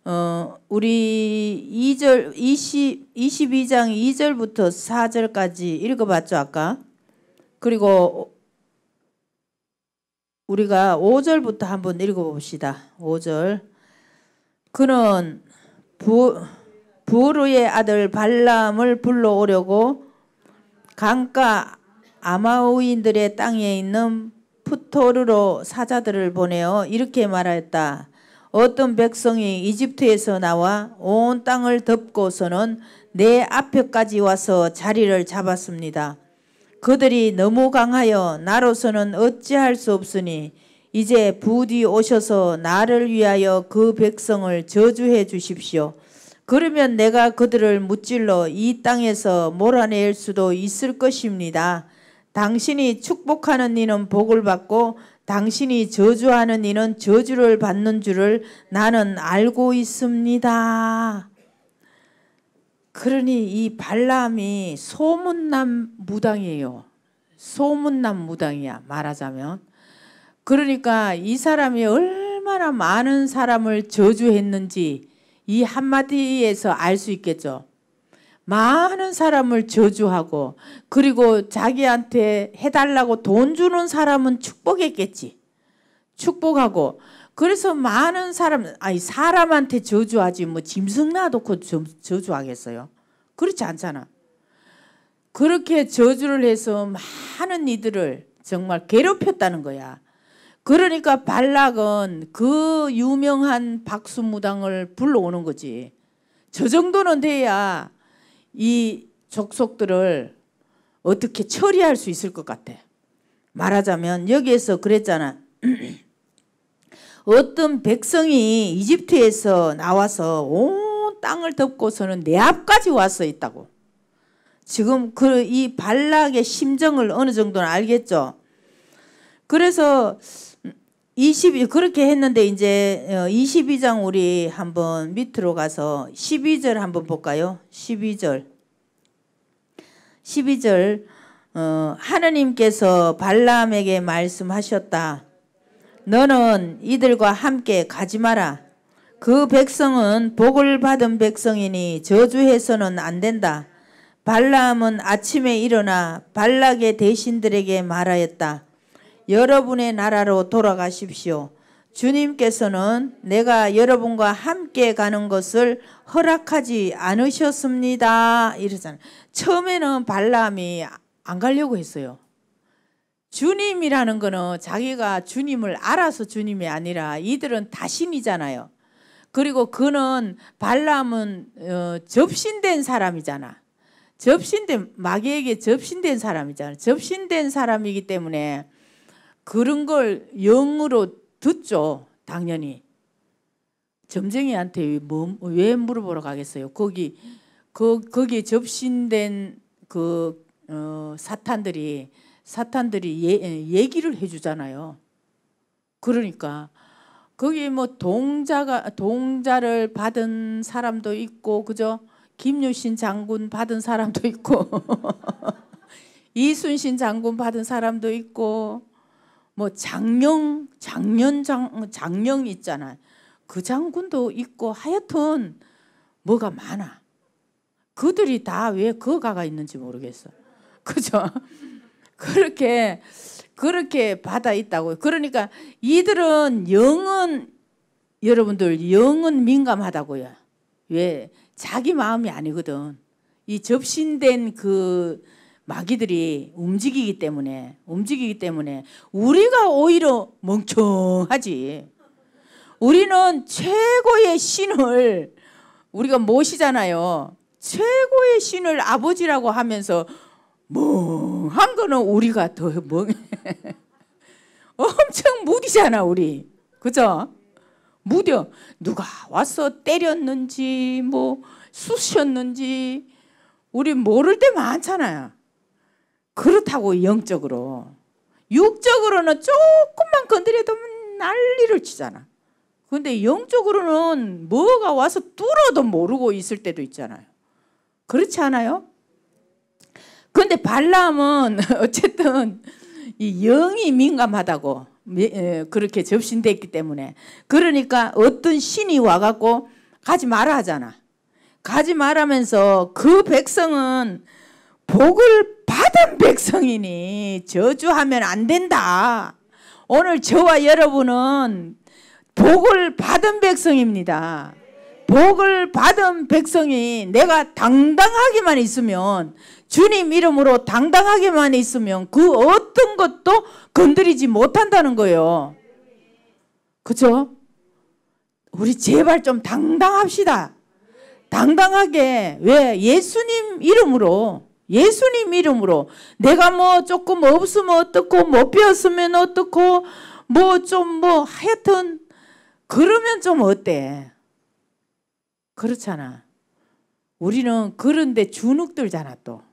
어, 우리 2절 20 22장 2절부터 4절까지 읽어 봤죠, 아까? 그리고 우리가 5절부터 한번 읽어 봅시다. 5절. 그는 부, 부르의 아들 발람을 불러오려고 강가 아마우인들의 땅에 있는 이프토르로 사자들을 보내어 이렇게 말하였다. 어떤 백성이 이집트에서 나와 온 땅을 덮고서는 내 앞에까지 와서 자리를 잡았습니다. 그들이 너무 강하여 나로서는 어찌할 수 없으니 이제 부디 오셔서 나를 위하여 그 백성을 저주해 주십시오. 그러면 내가 그들을 무찔러 이 땅에서 몰아낼 수도 있을 것입니다. 당신이 축복하는 이는 복을 받고 당신이 저주하는 이는 저주를 받는 줄을 나는 알고 있습니다. 그러니 이 발람이 소문난 무당이에요. 소문난 무당이야 말하자면. 그러니까 이 사람이 얼마나 많은 사람을 저주했는지 이 한마디에서 알 수 있겠죠. 많은 사람을 저주하고 그리고 자기한테 해달라고 돈 주는 사람은 축복했겠지. 축복하고 그래서 많은 사람 아니 사람한테 저주하지 뭐 짐승 놔놓고 저주하겠어요. 그렇지 않잖아. 그렇게 저주를 해서 많은 이들을 정말 괴롭혔다는 거야. 그러니까 발락은 그 유명한 박수무당을 불러오는 거지. 저 정도는 돼야 이 족속들을 어떻게 처리할 수 있을 것 같아. 말하자면 여기에서 그랬잖아. 어떤 백성이 이집트에서 나와서 온 땅을 덮고서는 내 앞까지 와서 있다고. 지금 그이 발락의 심정을 어느 정도는 알겠죠. 그래서 20 그렇게 했는데 이제 22장 어, 우리 한번 밑으로 가서 12절 한번 볼까요? 12절. 12절 어, 하느님께서 발람에게 말씀하셨다. 너는 이들과 함께 가지 마라. 그 백성은 복을 받은 백성이니 저주해서는 안 된다. 발람은 아침에 일어나 발락의 대신들에게 말하였다. 여러분의 나라로 돌아가십시오. 주님께서는 내가 여러분과 함께 가는 것을 허락하지 않으셨습니다. 이러잖아요. 처음에는 발람이 안 가려고 했어요. 주님이라는 거는 자기가 주님을 알아서 주님이 아니라 이들은 다신이잖아요. 그리고 그는 발람은 어, 접신된 사람이잖아. 접신된 마귀에게 접신된 사람이잖아. 접신된 사람이기 때문에 그런 걸 영으로 듣죠. 당연히. 점쟁이한테 뭐, 왜 물어보러 가겠어요? 거기 그 거기에 접신된 그 어, 사탄들이 사탄들이 예, 예, 얘기를 해주잖아요. 그러니까 거기 뭐 동자가 동자를 받은 사람도 있고 그죠? 김유신 장군 받은 사람도 있고 이순신 장군 받은 사람도 있고 뭐 장령 장년 장 뭐 장령 있잖아. 그 장군도 있고 하여튼 뭐가 많아. 그들이 다 왜 거가가 있는지 모르겠어. 그죠? 그렇게 그렇게 받아 있다고. 그러니까 이들은 영은 여러분들 영은 민감하다고요. 왜? 자기 마음이 아니거든. 이 접신된 그 마귀들이 움직이기 때문에 움직이기 때문에 우리가 오히려 멍청하지. 우리는 최고의 신을 우리가 모시잖아요. 최고의 신을 아버지라고 하면서 멍한 거는 우리가 더 멍해. 엄청 무디잖아, 우리. 그죠? 무뎌. 누가 와서 때렸는지, 뭐, 쑤셨는지, 우리 모를 때 많잖아요. 그렇다고 영적으로 육적으로는 조금만 건드려도 난리를 치잖아. 근데 영적으로는 뭐가 와서 뚫어도 모르고 있을 때도 있잖아요. 그렇지 않아요? 근데 발람은 어쨌든 이 영이 민감하다고 그렇게 접신됐기 때문에 그러니까 어떤 신이 와갖고 가지 말아 하잖아. 가지 말하면서 그 백성은 복을 받은 백성이니 저주하면 안 된다. 오늘 저와 여러분은 복을 받은 백성입니다. 복을 받은 백성이 내가 당당하게만 있으면 주님 이름으로 당당하게만 있으면 그 어떤 것도 건드리지 못한다는 거예요. 그죠? 우리 제발 좀 당당합시다. 당당하게 왜 예수님 이름으로 예수님 이름으로 내가 뭐 조금 없으면 어떻고 못 뭐 배웠으면 어떻고 뭐 좀뭐 뭐 하여튼 그러면 좀 어때? 그렇잖아. 우리는 그런데 주눅 들잖아 또.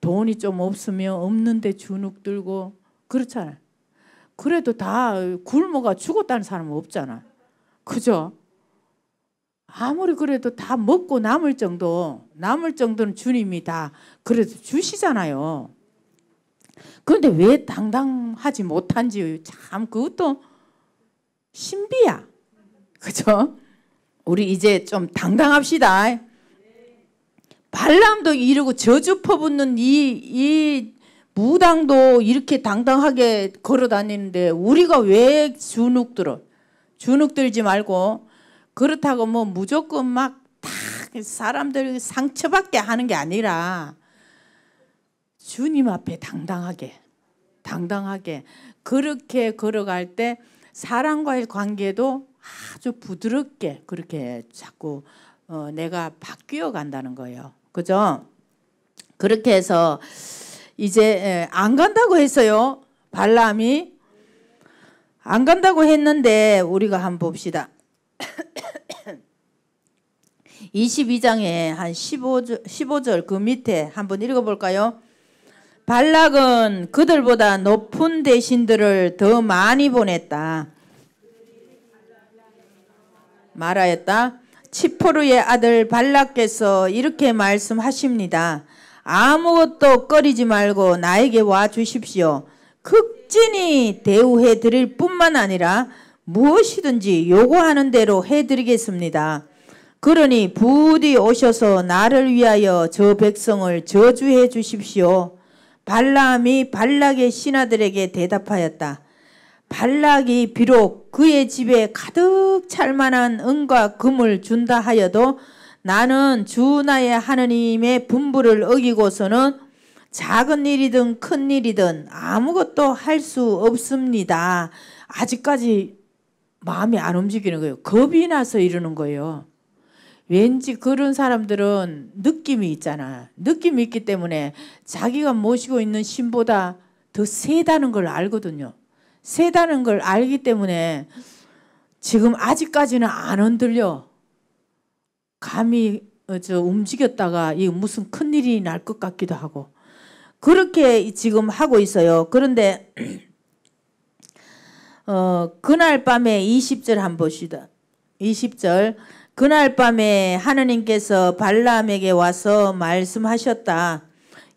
돈이 좀 없으면 없는데 주눅 들고 그렇잖아. 그래도 다 굶어가 죽었다는 사람은 없잖아. 그죠? 아무리 그래도 다 먹고 남을 정도, 남을 정도는 주님이 다 그래도 주시잖아요. 그런데 왜 당당하지 못한지 참 그것도 신비야. 그죠? 우리 이제 좀 당당합시다. 발람도 이러고 저주 퍼붓는 이, 이 무당도 이렇게 당당하게 걸어 다니는데 우리가 왜 주눅 들어? 주눅 들지 말고 그렇다고 뭐 무조건 막다 사람들 상처받게 하는 게 아니라 주님 앞에 당당하게 당당하게 그렇게 걸어갈 때 사람과의 관계도 아주 부드럽게 그렇게 자꾸 어, 내가 바뀌어 간다는 거예요. 그죠? 그렇게 해서 이제 안 간다고 했어요. 발람이 안 간다고 했는데 우리가 한번 봅시다. 22장에 한 15절, 15절 그 밑에 한번 읽어볼까요? 발락은 그들보다 높은 대신들을 더 많이 보냈다. 말하였다. 치포르의 아들 발락께서 이렇게 말씀하십니다. 아무것도 꺼리지 말고 나에게 와 주십시오. 극진히 대우해 드릴 뿐만 아니라 무엇이든지 요구하는 대로 해드리겠습니다. 그러니 부디 오셔서 나를 위하여 저 백성을 저주해 주십시오. 발람이 발락의 신하들에게 대답하였다. 발락이 비록 그의 집에 가득 찰만한 은과 금을 준다 하여도 나는 주 나의 하느님의 분부를 어기고서는 작은 일이든 큰 일이든 아무것도 할 수 없습니다. 아직까지 마음이 안 움직이는 거예요. 겁이 나서 이러는 거예요. 왠지 그런 사람들은 느낌이 있잖아. 느낌이 있기 때문에 자기가 모시고 있는 신보다 더 세다는 걸 알거든요. 세다는 걸 알기 때문에 지금 아직까지는 안 흔들려. 감히 어, 저 움직였다가 이 무슨 큰일이 날 것 같기도 하고. 그렇게 지금 하고 있어요. 그런데 어, 그날 밤에 20절 한 봅시다. 20절 그날 밤에 하느님께서 발람에게 와서 말씀하셨다.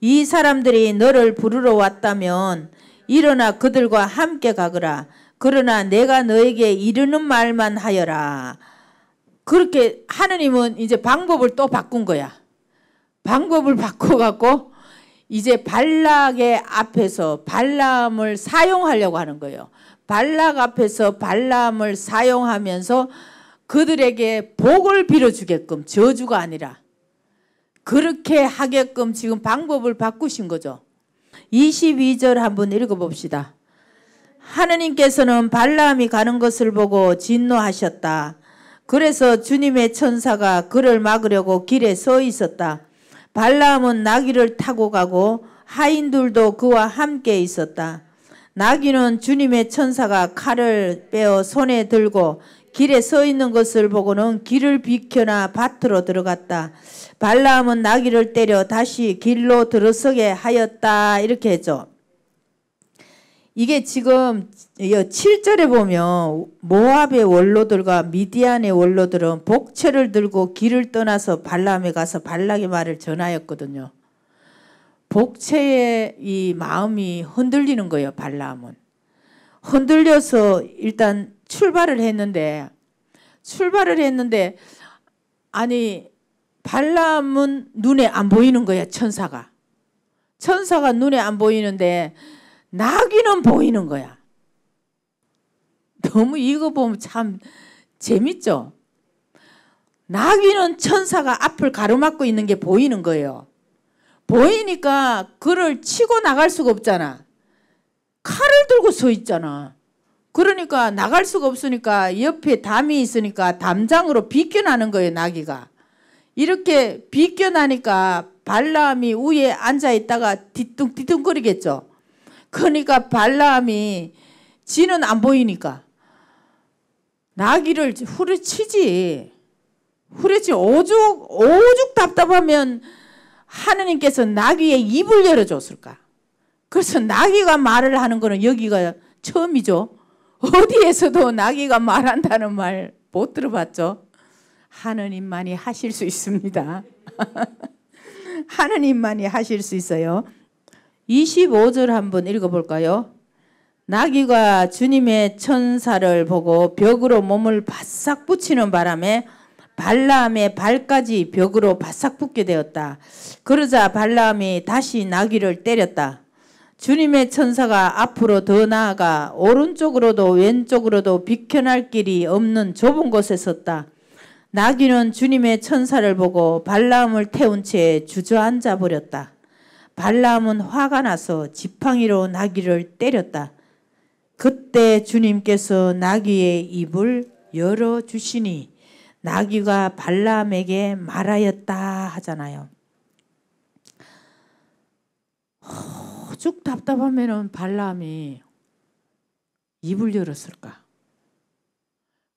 이 사람들이 너를 부르러 왔다면 일어나 그들과 함께 가거라. 그러나 내가 너에게 이르는 말만 하여라. 그렇게 하느님은 이제 방법을 또 바꾼 거야. 방법을 바꿔갖고 이제 발락의 앞에서 발람을 사용하려고 하는 거예요. 발락 앞에서 발람을 사용하면서 그들에게 복을 빌어주게끔 저주가 아니라 그렇게 하게끔 지금 방법을 바꾸신 거죠. 22절 한번 읽어봅시다. 하느님께서는 발람이 가는 것을 보고 진노하셨다. 그래서 주님의 천사가 그를 막으려고 길에 서 있었다. 발람은 나귀를 타고 가고 하인들도 그와 함께 있었다. 나귀는 주님의 천사가 칼을 빼어 손에 들고 길에 서 있는 것을 보고는 길을 비켜나 밭으로 들어갔다. 발람은 나귀를 때려 다시 길로 들어서게 하였다. 이렇게 했죠. 이게 지금 7절에 보면 모압의 원로들과 미디안의 원로들은 복채를 들고 길을 떠나서 발람에 가서 발락의 말을 전하였거든요. 복체의 이 마음이 흔들리는 거예요. 발람은 흔들려서 일단 출발을 했는데 출발을 했는데 아니 발람은 눈에 안 보이는 거야 천사가 천사가 눈에 안 보이는데 나귀는 보이는 거야. 너무 이거 보면 참 재밌죠. 나귀는 천사가 앞을 가로막고 있는 게 보이는 거예요. 보이니까 그를 치고 나갈 수가 없잖아. 칼을 들고 서 있잖아. 그러니까 나갈 수가 없으니까 옆에 담이 있으니까 담장으로 비껴나는 거예요, 나귀가. 이렇게 비껴나니까 발람이 위에 앉아 있다가 뒤뚱뒤뚱거리겠죠. 그러니까 발람이 지는 안 보이니까 나귀를 후려치지. 후려치 오죽 오죽 답답하면 하느님께서 나귀의 입을 열어줬을까? 그래서 나귀가 말을 하는 거는 여기가 처음이죠. 어디에서도 나귀가 말한다는 말 못 들어봤죠. 하느님만이 하실 수 있습니다. 하느님만이 하실 수 있어요. 25절 한번 읽어볼까요? 나귀가 주님의 천사를 보고 벽으로 몸을 바싹 붙이는 바람에 발람의 발까지 벽으로 바싹 붙게 되었다. 그러자 발람이 다시 나귀를 때렸다. 주님의 천사가 앞으로 더 나아가 오른쪽으로도 왼쪽으로도 비켜날 길이 없는 좁은 곳에 섰다. 나귀는 주님의 천사를 보고 발람을 태운 채 주저앉아 버렸다. 발람은 화가 나서 지팡이로 나귀를 때렸다. 그때 주님께서 나귀의 입을 열어 주시니 나귀가 발람에게 말하였다 하잖아요. 어, 쭉답답하면 발람이 입을 열었을까?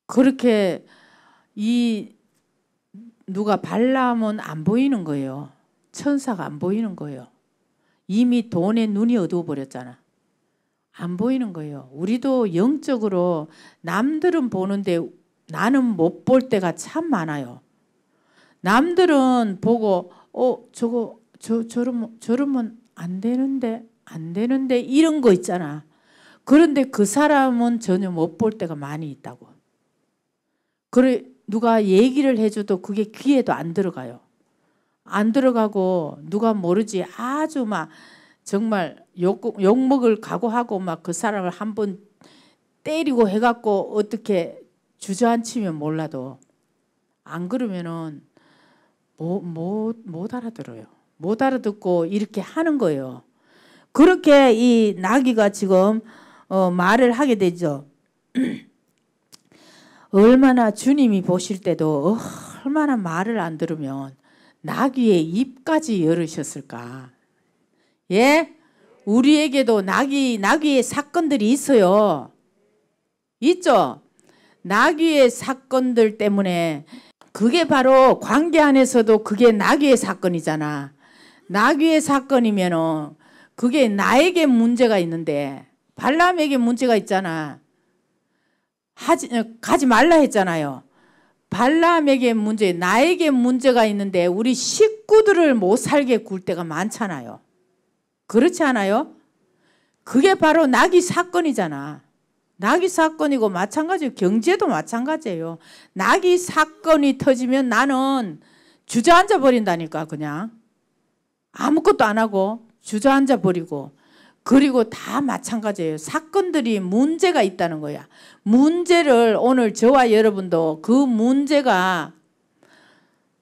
그렇게 이 누가 발람은 안 보이는 거예요. 천사가 안 보이는 거예요. 이미 돈에 눈이 어두워 버렸잖아. 안 보이는 거예요. 우리도 영적으로 남들은 보는데 나는 못 볼 때가 참 많아요. 남들은 보고 어 저거 저 저러면 저러면 안 되는데 안 되는데 이런 거 있잖아. 그런데 그 사람은 전혀 못 볼 때가 많이 있다고. 그래 누가 얘기를 해줘도 그게 귀에도 안 들어가요. 안 들어가고 누가 모르지 아주 막 정말 욕, 욕먹을 각오하고 막 그 사람을 한 번 때리고 해갖고 어떻게 주저앉히면 몰라도 안 그러면은 못못 뭐, 뭐, 못 알아들어요. 못 알아듣고 이렇게 하는 거예요. 그렇게 이 나귀가 지금 어 말을 하게 되죠. 얼마나 주님이 보실 때도 얼마나 말을 안 들으면 나귀의 입까지 열으셨을까? 예? 우리에게도 나귀 나귀의 사건들이 있어요. 있죠? 나귀의 사건들 때문에 그게 바로 관계 안에서도 그게 나귀의 사건이잖아. 나귀의 사건이면은 그게 나에게 문제가 있는데 발람에게 문제가 있잖아. 하지 가지 말라 했잖아요. 발람에게 문제, 나에게 문제가 있는데 우리 식구들을 못 살게 굴 때가 많잖아요. 그렇지 않아요? 그게 바로 나귀 사건이잖아. 낙이 사건이고 마찬가지고 경제도 마찬가지예요. 낙이 사건이 터지면 나는 주저앉아 버린다니까 그냥 아무것도 안 하고 주저앉아 버리고 그리고 다 마찬가지예요. 사건들이 문제가 있다는 거야. 문제를 오늘 저와 여러분도 그 문제가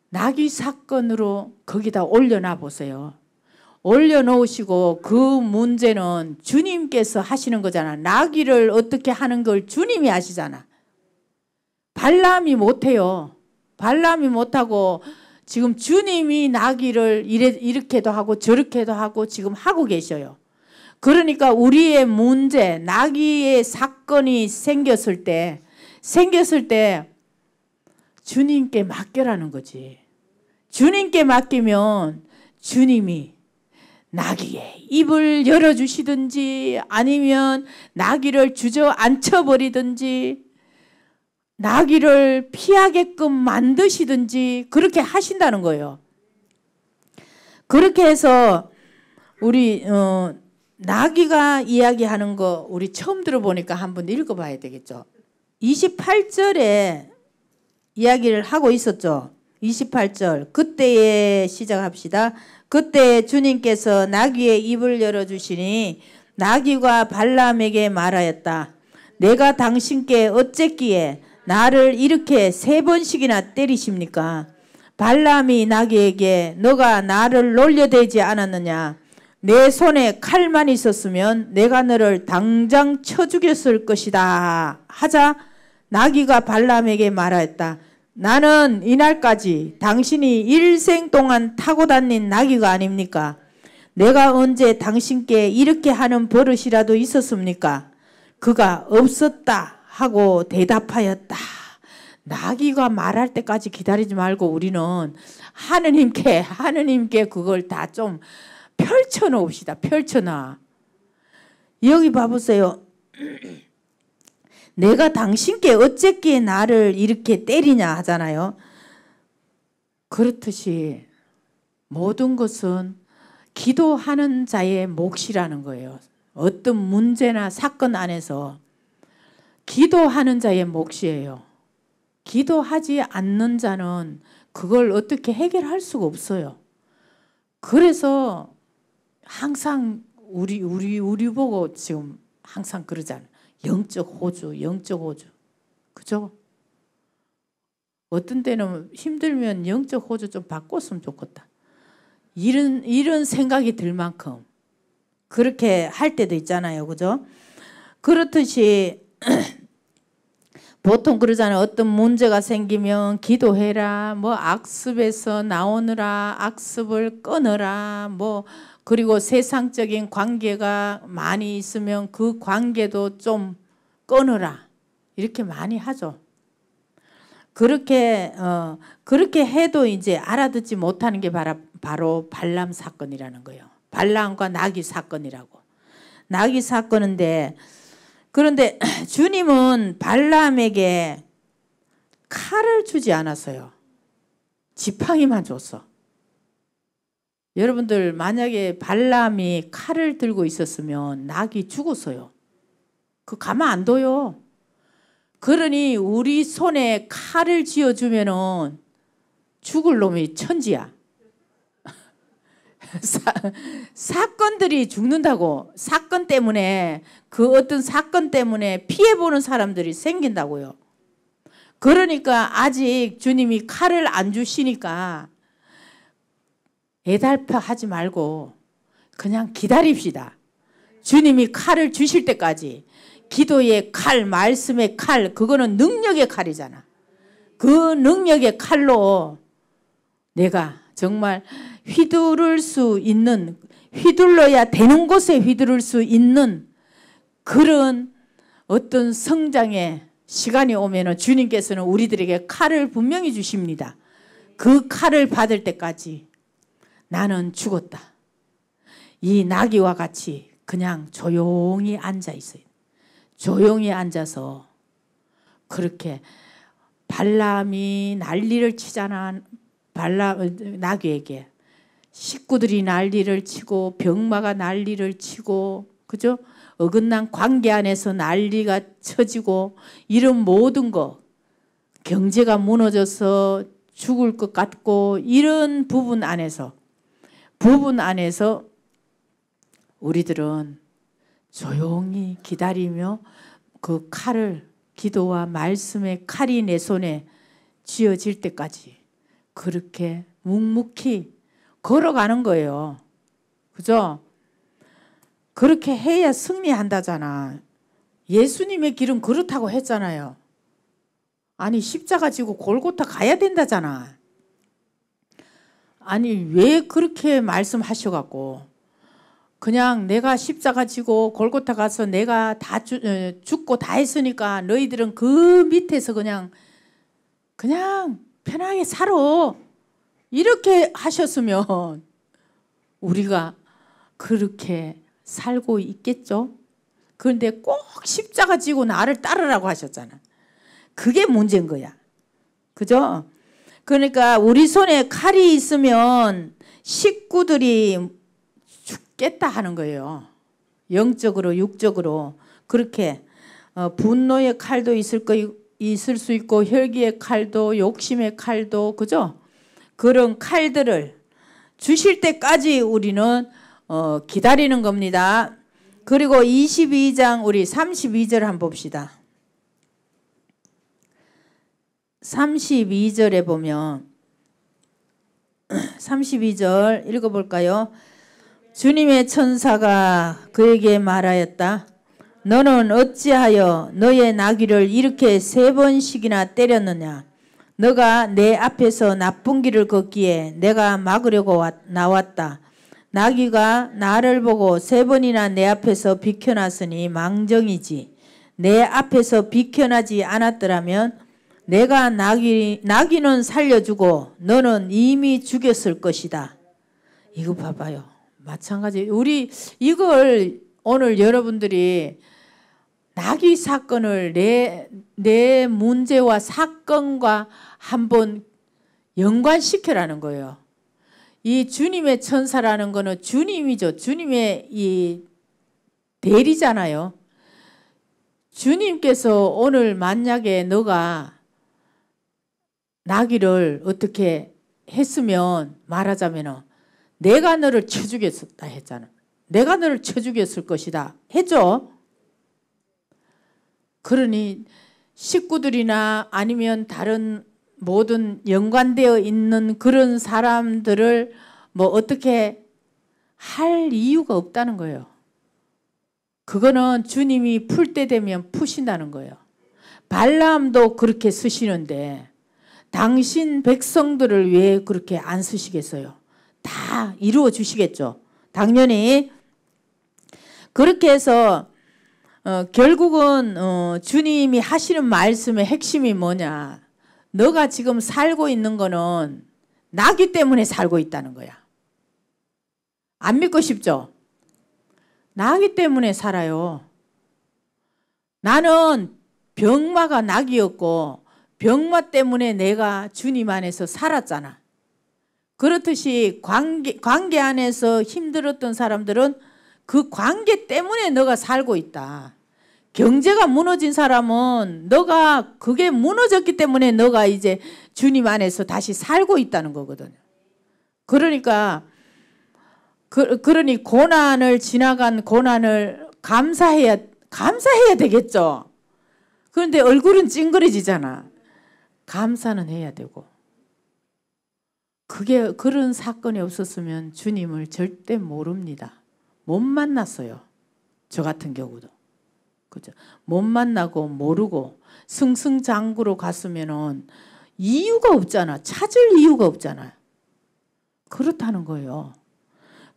낙이 사건으로 거기다 올려놔 보세요. 올려놓으시고 그 문제는 주님께서 하시는 거잖아. 나귀를 어떻게 하는 걸 주님이 하시잖아. 발람이 못해요. 발람이 못하고 지금 주님이 나귀를 이래, 이렇게도 하고 저렇게도 하고 지금 하고 계셔요. 그러니까 우리의 문제, 나귀의 사건이 생겼을 때, 생겼을 때 주님께 맡겨라는 거지. 주님께 맡기면 주님이 나귀의 입을 열어주시든지 아니면 나귀를 주저앉혀버리든지 나귀를 피하게끔 만드시든지 그렇게 하신다는 거예요. 그렇게 해서 우리 어, 나귀가 이야기하는 거 우리 처음 들어보니까 한 번 읽어봐야 되겠죠. 28절에 이야기를 하고 있었죠. 28절 그때에 시작합시다. 그때 주님께서 나귀의 입을 열어주시니 나귀가 발람에게 말하였다. 내가 당신께 어쨌기에 나를 이렇게 세 번씩이나 때리십니까? 발람이 나귀에게 너가 나를 놀려대지 않았느냐? 내 손에 칼만 있었으면 내가 너를 당장 쳐 죽였을 것이다. 하자 나귀가 발람에게 말하였다. 나는 이날까지 당신이 일생 동안 타고 다닌 나귀가 아닙니까? 내가 언제 당신께 이렇게 하는 버릇이라도 있었습니까? 그가 없었다 하고 대답하였다. 나귀가 말할 때까지 기다리지 말고 우리는 하느님께 하느님께 그걸 다 좀 펼쳐 놓읍시다. 펼쳐 놔. 여기 봐 보세요. 내가 당신께 어쨌기 나를 이렇게 때리냐 하잖아요. 그렇듯이 모든 것은 기도하는 자의 몫이라는 거예요. 어떤 문제나 사건 안에서 기도하는 자의 몫이에요. 기도하지 않는 자는 그걸 어떻게 해결할 수가 없어요. 그래서 항상 우리 우리 우리 보고 지금 항상 그러잖아요. 영적 호주, 영적 호주. 그죠? 어떤 때는 힘들면 영적 호주 좀 바꿨으면 좋겠다. 이런, 이런 생각이 들 만큼 그렇게 할 때도 있잖아요. 그죠? 그렇듯이 보통 그러잖아요. 어떤 문제가 생기면 기도해라. 뭐 악습에서 나오느라 악습을 끊어라. 뭐 그리고 세상적인 관계가 많이 있으면 그 관계도 좀 끊어라. 이렇게 많이 하죠. 그렇게 어, 그렇게 해도 이제 알아듣지 못하는 게 바라, 바로 발람 사건이라는 거예요. 발람과 나귀 사건이라고. 나귀 사건인데 그런데 주님은 발람에게 칼을 주지 않았어요. 지팡이만 줬어. 여러분들 만약에 발람이 칼을 들고 있었으면 낙이 죽었어요. 그 가만 안 둬요. 그러니 우리 손에 칼을 쥐어주면은 죽을 놈이 천지야. 사, 건들이 죽는다고 사건 때문에 그 어떤 사건 때문에 피해보는 사람들이 생긴다고요. 그러니까 아직 주님이 칼을 안 주시니까 애달파 하지 말고 그냥 기다립시다. 주님이 칼을 주실 때까지 기도의 칼, 말씀의 칼, 그거는 능력의 칼이잖아. 그 능력의 칼로 내가 정말 휘두를 수 있는, 휘둘러야 되는 곳에 휘두를 수 있는 그런 어떤 성장의 시간이 오면은 주님께서는 우리들에게 칼을 분명히 주십니다. 그 칼을 받을 때까지 나는 죽었다. 이 나귀와 같이 그냥 조용히 앉아 있어요. 조용히 앉아서 그렇게 발람이 난리를 치잖아. 발람 나귀에게 식구들이 난리를 치고 병마가 난리를 치고 그죠? 어긋난 관계 안에서 난리가 쳐지고 이런 모든 거 경제가 무너져서 죽을 것 같고 이런 부분 안에서 부분 안에서 우리들은 조용히 기다리며 그 칼을 기도와 말씀의 칼이 내 손에 쥐어질 때까지 그렇게 묵묵히 걸어가는 거예요. 그죠? 그렇게 해야 승리한다잖아. 예수님의 길은 그렇다고 했잖아요. 아니 십자가 지고 골고타 가야 된다잖아. 아니 왜 그렇게 말씀하셔갖고 그냥 내가 십자가 지고 골고타 가서 내가 다 주, 어, 죽고 다 했으니까 너희들은 그 밑에서 그냥 그냥 편하게 살아 이렇게 하셨으면 우리가 그렇게 살고 있겠죠. 그런데 꼭 십자가 지고 나를 따르라고 하셨잖아. 그게 문제인 거야. 그죠? 그러니까 우리 손에 칼이 있으면 식구들이 죽겠다 하는 거예요. 영적으로, 육적으로. 그렇게 어, 분노의 칼도 있을 거 있을 수 있고 혈기의 칼도 욕심의 칼도 그죠? 그런 칼들을 주실 때까지 우리는 어, 기다리는 겁니다. 그리고 22장 우리 32절 한번 봅시다. 32절에 보면 32절 읽어볼까요? 주님의 천사가 그에게 말하였다. 너는 어찌하여 너의 나귀를 이렇게 세 번씩이나 때렸느냐? 너가 내 앞에서 나쁜 길을 걷기에 내가 막으려고 왔, 나왔다. 나귀가 나를 보고 세 번이나 내 앞에서 비켜났으니 망정이지. 내 앞에서 비켜나지 않았더라면 내가 나귀, 나귀는 살려주고 너는 이미 죽였을 것이다. 이거 봐봐요. 마찬가지. 우리 이걸 오늘 여러분들이 나귀 사건을 내, 내 문제와 사건과 한번 연관시켜라는 거예요. 이 주님의 천사라는 거는 주님이죠. 주님의 이 대리잖아요. 주님께서 오늘 만약에 너가 나귀를 어떻게 했으면 말하자면 내가 너를 쳐 죽였다 했잖아. 내가 너를 쳐 죽였을 것이다. 했죠? 그러니 식구들이나 아니면 다른 모든 연관되어 있는 그런 사람들을 뭐 어떻게 할 이유가 없다는 거예요. 그거는 주님이 풀 때 되면 푸신다는 거예요. 발람도 그렇게 쓰시는데 당신 백성들을 왜 그렇게 안 쓰시겠어요? 다 이루어 주시겠죠. 당연히 그렇게 해서 어, 결국은 어, 주님이 하시는 말씀의 핵심이 뭐냐? 너가 지금 살고 있는 거는 나기 때문에 살고 있다는 거야. 안 믿고 싶죠? 나기 때문에 살아요. 나는 병마가 낙이었고 병마 때문에 내가 주님 안에서 살았잖아. 그렇듯이 관계, 관계 안에서 힘들었던 사람들은 그 관계 때문에 너가 살고 있다. 경제가 무너진 사람은 너가 그게 무너졌기 때문에 너가 이제 주님 안에서 다시 살고 있다는 거거든요. 그러니까 그, 러니 고난을 지나간 고난을 감사해야 감사해야 되겠죠. 그런데 얼굴은 찡그려지잖아. 감사는 해야 되고 그게 그런 사건이 없었으면 주님을 절대 모릅니다. 못 만났어요. 저 같은 경우도. 그죠? 못 만나고 모르고 승승장구로 갔으면은 이유가 없잖아. 찾을 이유가 없잖아. 그렇다는 거예요.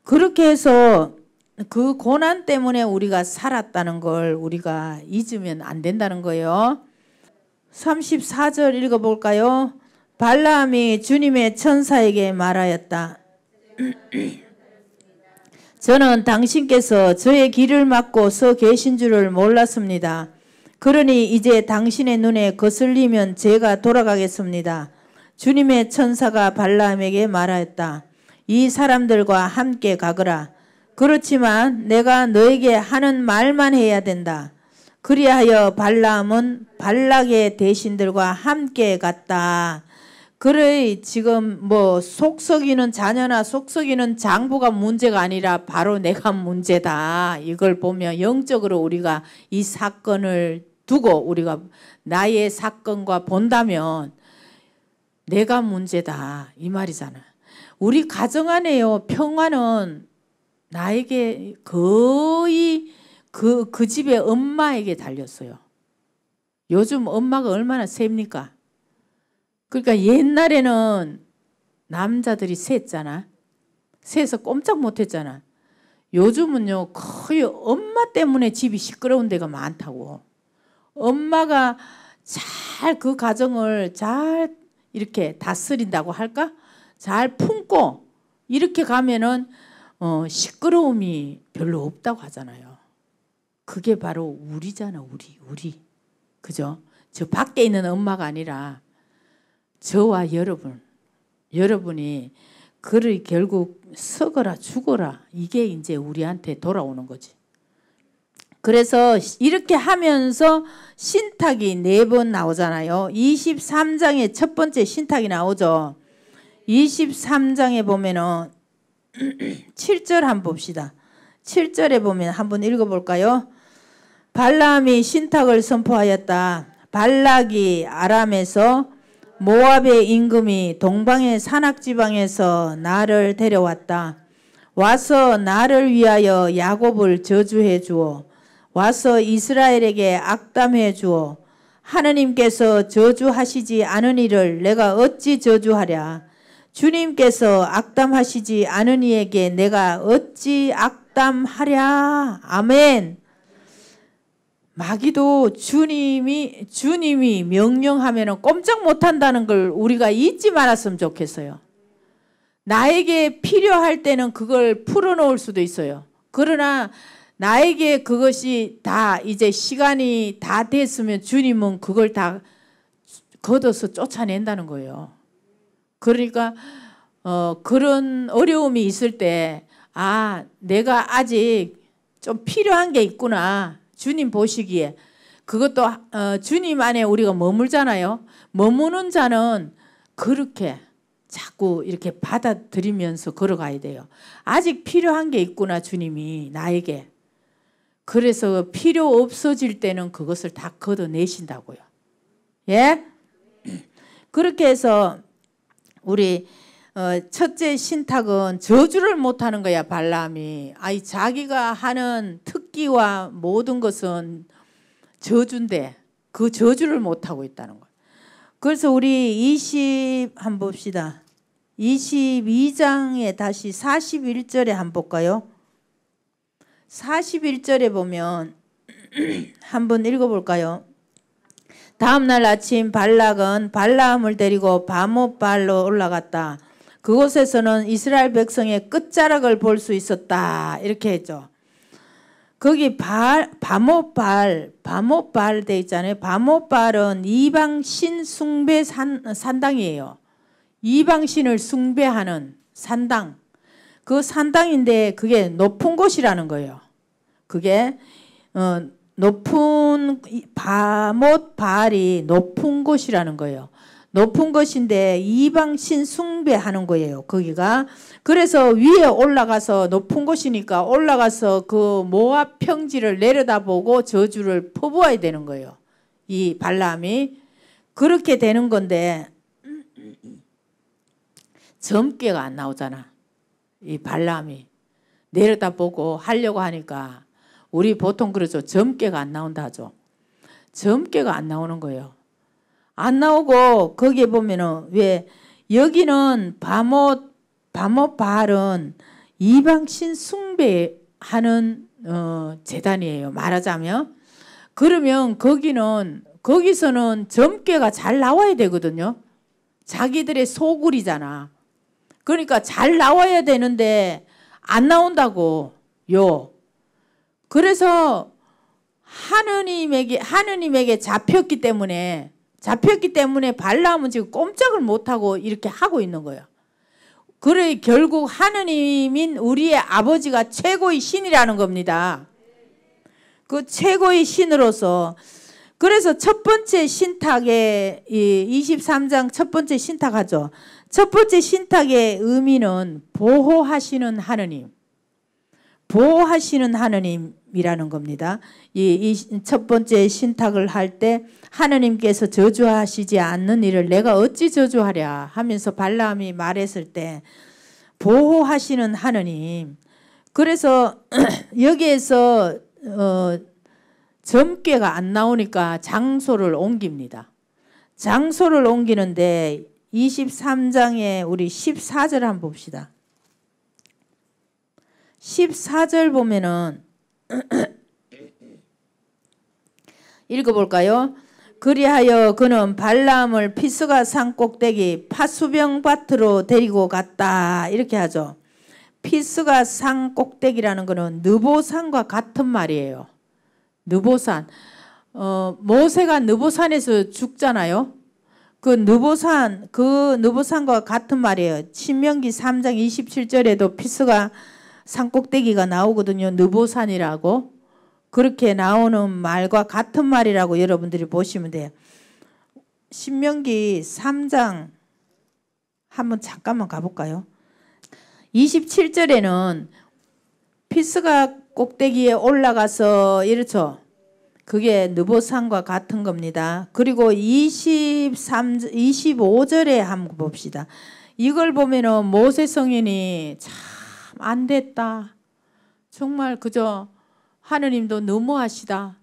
그렇게 해서 그 고난 때문에 우리가 살았다는 걸 우리가 잊으면 안 된다는 거예요. 34절 읽어볼까요? 발람이 주님의 천사에게 말하였다. 저는 당신께서 저의 길을 막고 서 계신 줄을 몰랐습니다. 그러니 이제 당신의 눈에 거슬리면 제가 돌아가겠습니다. 주님의 천사가 발람에게 말하였다. 이 사람들과 함께 가거라. 그렇지만 내가 너에게 하는 말만 해야 된다. 그리하여 발람은 발락의 대신들과 함께 갔다. 그래 지금 뭐 속썩이는 자녀나 속썩이는 장부가 문제가 아니라 바로 내가 문제다. 이걸 보면 영적으로 우리가 이 사건을 두고 우리가 나의 사건과 본다면 내가 문제다. 이 말이잖아. 우리 가정 안에요. 평화는 나에게 거의 그, 그집에 엄마에게 달렸어요. 요즘 엄마가 얼마나 셉니까? 그러니까 옛날에는 남자들이 셌잖아. 세서 꼼짝 못했잖아. 요즘은요 거의 엄마 때문에 집이 시끄러운 데가 많다고. 엄마가 잘 그 가정을 잘 이렇게 다스린다고 할까? 잘 품고 이렇게 가면은 어, 시끄러움이 별로 없다고 하잖아요. 그게 바로 우리잖아, 우리, 우리. 그죠? 저 밖에 있는 엄마가 아니라 저와 여러분, 여러분이 그를 결국 썩어라, 죽어라. 이게 이제 우리한테 돌아오는 거지. 그래서 이렇게 하면서 신탁이 네 번 나오잖아요. 23장에 첫 번째 신탁이 나오죠. 23장에 보면은 7절 한번 봅시다. 7절에 보면 한번 읽어볼까요? 발람이 신탁을 선포하였다. 발락이 아람에서 모압의 임금이 동방의 산악 지방에서 나를 데려왔다. 와서 나를 위하여 야곱을 저주해 주어 와서 이스라엘에게 악담해 주어 하느님께서 저주하시지 않은 이를 내가 어찌 저주하랴 주님께서 악담하시지 않은 이에게 내가 어찌 악담하랴 아멘 마귀도 주님이 주님이 명령하면은 꼼짝 못 한다는 걸 우리가 잊지 말았으면 좋겠어요. 나에게 필요할 때는 그걸 풀어 놓을 수도 있어요. 그러나 나에게 그것이 다 이제 시간이 다 됐으면 주님은 그걸 다 걷어서 쫓아낸다는 거예요. 그러니까 어, 그런 어려움이 있을 때 아, 내가 아직 좀 필요한 게 있구나. 주님 보시기에 그것도 어, 주님 안에 우리가 머물잖아요. 머무는 자는 그렇게 자꾸 이렇게 받아들이면서 걸어가야 돼요. 아직 필요한 게 있구나 주님이 나에게. 그래서 필요 없어질 때는 그것을 다 걷어내신다고요. 예? 그렇게 해서 우리 어, 첫째 신탁은 저주를 못하는 거야 발람이. 아이 자기가 하는 특기와 모든 것은 저주인데 그 저주를 못하고 있다는 거. 야 그래서 우리 20한번 봅시다. 22장에 다시 41절에 한번 볼까요? 41절에 보면 한번 읽어볼까요? 다음날 아침 발락은 발람을 데리고 밤옷발로 올라갔다. 그곳에서는 이스라엘 백성의 끝자락을 볼 수 있었다. 이렇게 했죠. 거기 발, 바모발, 바모발 돼 있잖아요. 바모발은 이방신 숭배 산, 산당이에요. 이방신을 숭배하는 산당. 그 산당인데 그게 높은 곳이라는 거예요. 그게, 어, 높은, 바못 발이 높은 곳이라는 거예요. 높은 것인데 이방신 숭배하는 거예요. 거기가 그래서 위에 올라가서 높은 곳이니까 올라가서 그 모압 평지를 내려다보고 저주를 퍼부어야 되는 거예요. 이 발람이 그렇게 되는 건데 점괘가 안 나오잖아. 이 발람이 내려다보고 하려고 하니까 우리 보통 그러죠. 점괘가 안 나온다 죠 점괘가 안 나오는 거예요. 안 나오고 거기에 보면은 왜 여기는 바모 바모 바알은 이방신 숭배하는 어, 재단이에요. 말하자면 그러면 거기는 거기서는 점괘가 잘 나와야 되거든요. 자기들의 소굴이잖아. 그러니까 잘 나와야 되는데 안 나온다고 요. 그래서 하느님에게 하느님에게 잡혔기 때문에 잡혔기 때문에 발람은 지금 꼼짝을 못하고 이렇게 하고 있는 거예요. 그래 결국 하느님인 우리의 아버지가 최고의 신이라는 겁니다. 그 최고의 신으로서 그래서 첫 번째 신탁의 이 23장 첫 번째 신탁하죠. 첫 번째 신탁의 의미는 보호하시는 하느님. 보호하시는 하느님이라는 겁니다. 이 첫 번째 신탁을 할 때 하느님께서 저주하시지 않는 일을 내가 어찌 저주하랴 하면서 발람이 말했을 때 보호하시는 하느님. 그래서 여기에서 어, 점괘가 안 나오니까 장소를 옮깁니다. 장소를 옮기는데 23장에 우리 14절 한번 봅시다. 14절 보면은 읽어볼까요? 그리하여 그는 발람을 피스가 산 꼭대기 파수병 밭으로 데리고 갔다 이렇게 하죠. 피스가 산 꼭대기라는 것은 느보산과 같은 말이에요. 느보산. 어, 모세가 느보산에서 죽잖아요. 그 느보산, 그 느보산과 같은 말이에요. 신명기 3장 27절에도 피스가 산꼭대기가 나오거든요. 느보산이라고. 그렇게 나오는 말과 같은 말이라고 여러분들이 보시면 돼요. 신명기 3장 한번 잠깐만 가볼까요? 27절에는 피스가 꼭대기에 올라가서 이렇죠. 그게 느보산과 같은 겁니다. 그리고 23, 25절에 한번 봅시다. 이걸 보면은 모세 성인이 참 참안 됐다. 정말 그저 하느님도 너무하시다.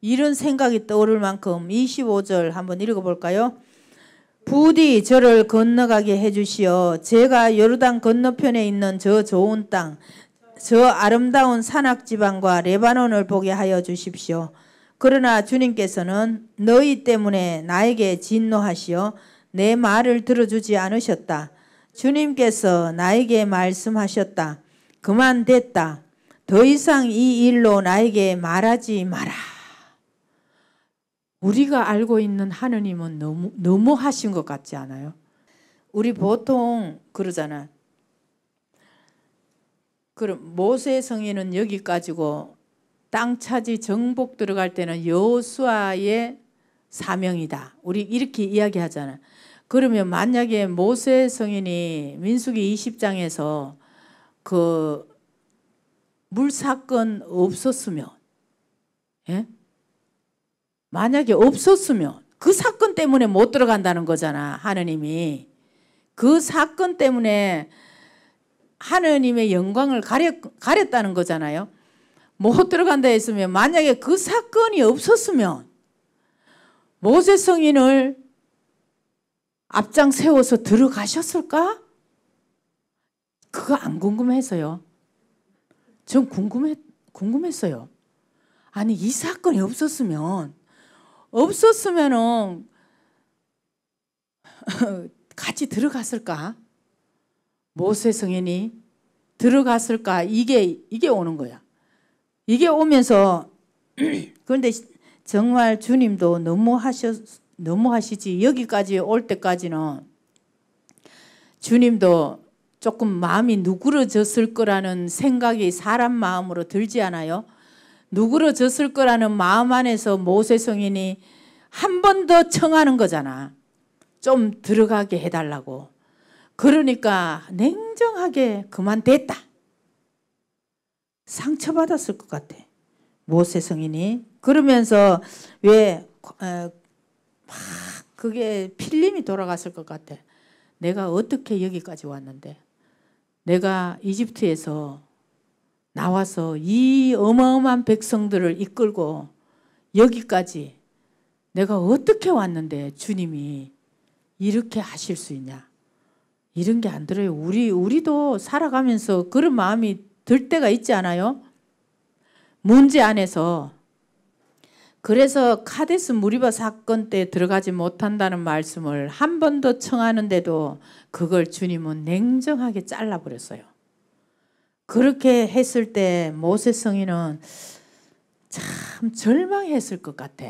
이런 생각이 떠오를 만큼 25절 한번 읽어볼까요? 부디 저를 건너가게 해주시어 제가 요르단 건너편에 있는 저 좋은 땅, 저 아름다운 산악지방과 레바논을 보게 하여 주십시오. 그러나 주님께서는 너희 때문에 나에게 진노하시어 내 말을 들어주지 않으셨다. 주님께서 나에게 말씀하셨다. 그만 됐다. 더 이상 이 일로 나에게 말하지 마라. 우리가 알고 있는 하느님은 너무, 너무 하신 것 같지 않아요? 우리 보통 그러잖아. 그럼 모세 성인은 여기까지고 땅 차지 정복 들어갈 때는 여수아의 사명이다. 우리 이렇게 이야기하잖아. 그러면 만약에 모세 성인이 민숙이 20장에서 그 물 사건 없었으면, 예? 만약에 없었으면 그 사건 때문에 못 들어간다는 거잖아, 하느님이. 그 사건 때문에 하느님의 영광을 가렸, 가렸다는 거잖아요. 못 들어간다 했으면 만약에 그 사건이 없었으면 모세 성인을 앞장 세워서 들어가셨을까? 그거 안 궁금해서요. 전 궁금해, 궁금했어요. 아니, 이 사건이 없었으면, 없었으면은, 같이 들어갔을까? 모세 성인이 들어갔을까? 이게, 이게 오는 거야. 이게 오면서, 그런데 정말 주님도 너무 하셨, 너무 하시지 여기까지 올 때까지는 주님도 조금 마음이 누그러졌을 거라는 생각이 사람 마음으로 들지 않아요? 누그러졌을 거라는 마음 안에서 모세 성인이 한 번 더 청하는 거잖아. 좀 들어가게 해달라고. 그러니까 냉정하게 그만 됐다. 상처받았을 것 같아. 모세 성인이. 그러면서 왜 어, 막 그게 필름이 돌아갔을 것 같아. 내가 어떻게 여기까지 왔는데 내가 이집트에서 나와서 이 어마어마한 백성들을 이끌고 여기까지 내가 어떻게 왔는데 주님이 이렇게 하실 수 있냐. 이런 게 안 들어요. 우리, 우리도 살아가면서 그런 마음이 들 때가 있지 않아요? 문제 안에서 그래서 카데스 무리바 사건 때 들어가지 못한다는 말씀을 한 번 더 청하는데도 그걸 주님은 냉정하게 잘라버렸어요. 그렇게 했을 때 모세 성인은 참 절망했을 것 같아.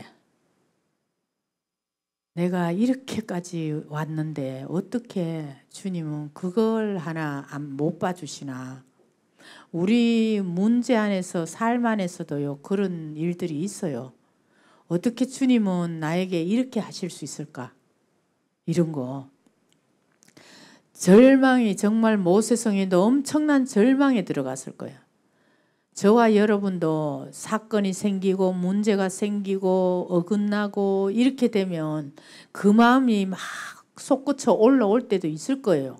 내가 이렇게까지 왔는데 어떻게 주님은 그걸 하나 못 봐주시나. 우리 문제 안에서 삶 안에서도요, 그런 일들이 있어요. 어떻게 주님은 나에게 이렇게 하실 수 있을까? 이런 거. 절망이 정말 모세성에도 엄청난 절망에 들어갔을 거야. 저와 여러분도 사건이 생기고 문제가 생기고 어긋나고 이렇게 되면 그 마음이 막 솟구쳐 올라올 때도 있을 거예요.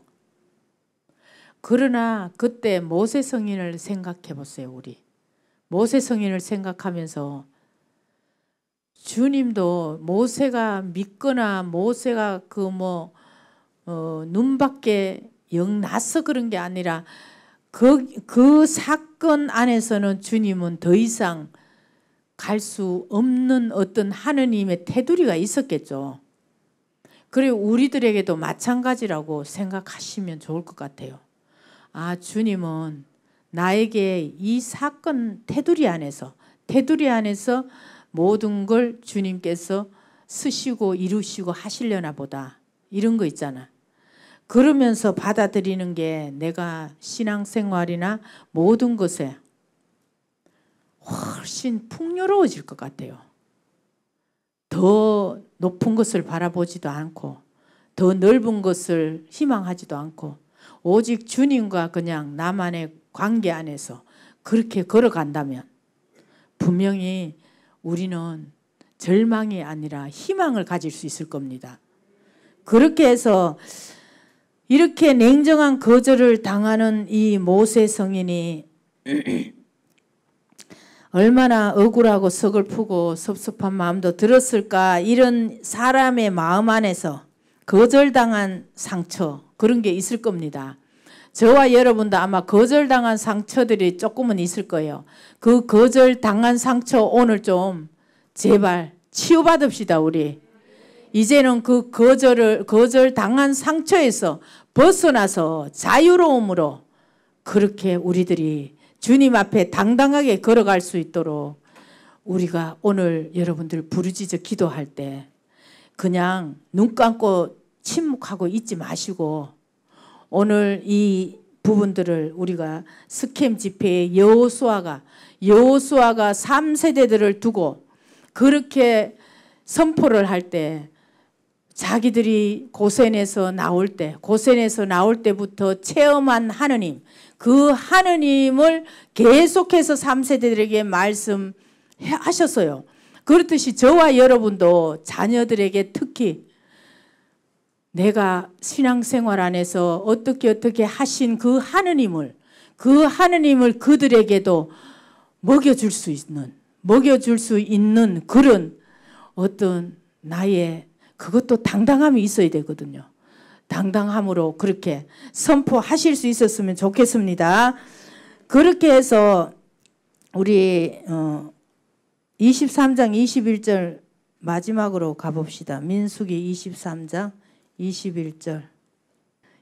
그러나 그때 모세 성인을 생각해 보세요, 우리. 모세 성인을 생각하면서 주님도 모세가 믿거나 모세가 그뭐 어, 눈밖에 영 나서 그런 게 아니라 그, 그 사건 안에서는 주님은 더 이상 갈 수 없는 어떤 하느님의 테두리가 있었겠죠. 그리고 우리들에게도 마찬가지라고 생각하시면 좋을 것 같아요. 아, 주님은 나에게 이 사건 테두리 안에서, 테두리 안에서 모든 걸 주님께서 쓰시고 이루시고 하시려나 보다. 이런 거 있잖아. 그러면서 받아들이는 게 내가 신앙생활이나 모든 것에 훨씬 풍요로워질 것 같아요. 더 높은 것을 바라보지도 않고 더 넓은 것을 희망하지도 않고 오직 주님과 그냥 나만의 관계 안에서 그렇게 걸어간다면 분명히 우리는 절망이 아니라 희망을 가질 수 있을 겁니다. 그렇게 해서 이렇게 냉정한 거절을 당하는 이 모세 성인이 얼마나 억울하고 서글프고 섭섭한 마음도 들었을까 이런 사람의 마음 안에서 거절당한 상처 그런 게 있을 겁니다. 저와 여러분도 아마 거절당한 상처들이 조금은 있을 거예요. 그 거절당한 상처 오늘 좀 제발 치유받읍시다, 우리. 이제는 그 거절을, 거절당한 상처에서 벗어나서 자유로움으로 그렇게 우리들이 주님 앞에 당당하게 걸어갈 수 있도록 우리가 오늘 여러분들 부르짖어 기도할 때 그냥 눈 감고 침묵하고 있지 마시고 오늘 이 부분들을 우리가 스캠 집회의 여호수아가 여호수아가 3세대들을 두고 그렇게 선포를 할 때 자기들이 고센에서 나올 때 고센에서 나올 때부터 체험한 하느님 그 하느님을 계속해서 3세대들에게 말씀하셨어요. 그렇듯이 저와 여러분도 자녀들에게 특히 내가 신앙생활 안에서 어떻게 어떻게 하신 그 하느님을 그 하느님을 그들에게도 먹여줄 수 있는 먹여줄 수 있는 그런 어떤 나의 그것도 당당함이 있어야 되거든요. 당당함으로 그렇게 선포하실 수 있었으면 좋겠습니다. 그렇게 해서 우리 23장 어, 21절 마지막으로 가봅시다. 민숙이 23장 21절.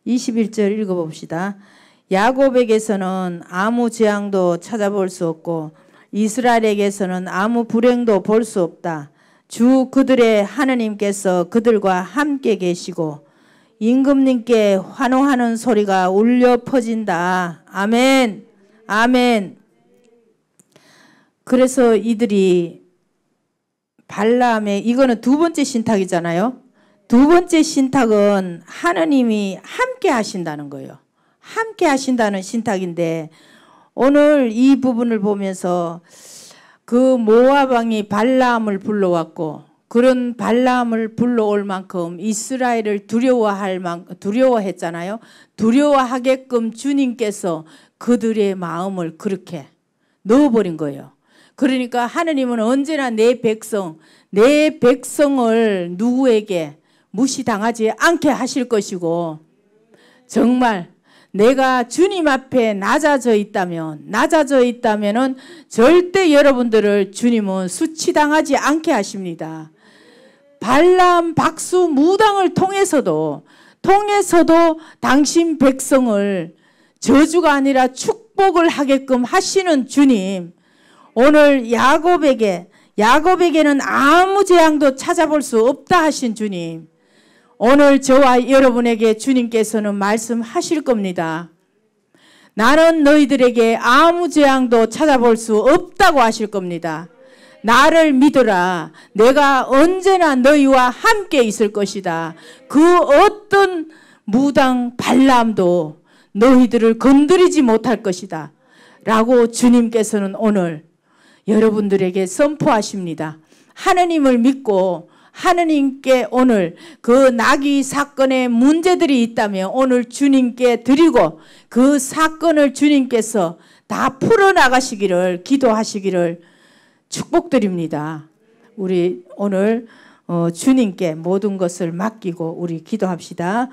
21절 읽어봅시다. 야곱에게서는 아무 재앙도 찾아볼 수 없고 이스라엘에게서는 아무 불행도 볼 수 없다. 주 그들의 하느님께서 그들과 함께 계시고 임금님께 환호하는 소리가 울려 퍼진다. 아멘. 아멘. 그래서 이들이 발람의 이거는 두 번째 신탁이잖아요. 두 번째 신탁은 하느님이 함께 하신다는 거예요. 함께 하신다는 신탁인데 오늘 이 부분을 보면서 그 모아방이 발라함을 불러왔고 그런 발람을 불러올 만큼 이스라엘을 두려워할 만 두려워했잖아요. 두려워하게끔 주님께서 그들의 마음을 그렇게 넣어버린 거예요. 그러니까 하느님은 언제나 내 백성, 내 백성을 누구에게 무시당하지 않게 하실 것이고 정말 내가 주님 앞에 낮아져 있다면 낮아져 있다면은 절대 여러분들을 주님은 수치당하지 않게 하십니다. 발람 박수 무당을 통해서도 통해서도 당신 백성을 저주가 아니라 축복을 하게끔 하시는 주님 오늘 야곱에게 야곱에게는 아무 재앙도 찾아볼 수 없다 하신 주님 오늘 저와 여러분에게 주님께서는 말씀하실 겁니다. 나는 너희들에게 아무 재앙도 찾아볼 수 없다고 하실 겁니다. 나를 믿어라. 내가 언제나 너희와 함께 있을 것이다. 그 어떤 무당 발람도 너희들을 건드리지 못할 것이다. 라고 주님께서는 오늘 여러분들에게 선포하십니다. 하느님을 믿고 하느님께 오늘 그 나귀 사건의 문제들이 있다면 오늘 주님께 드리고 그 사건을 주님께서 다 풀어나가시기를 기도하시기를 축복드립니다. 우리 오늘 어, 주님께 모든 것을 맡기고 우리 기도합시다.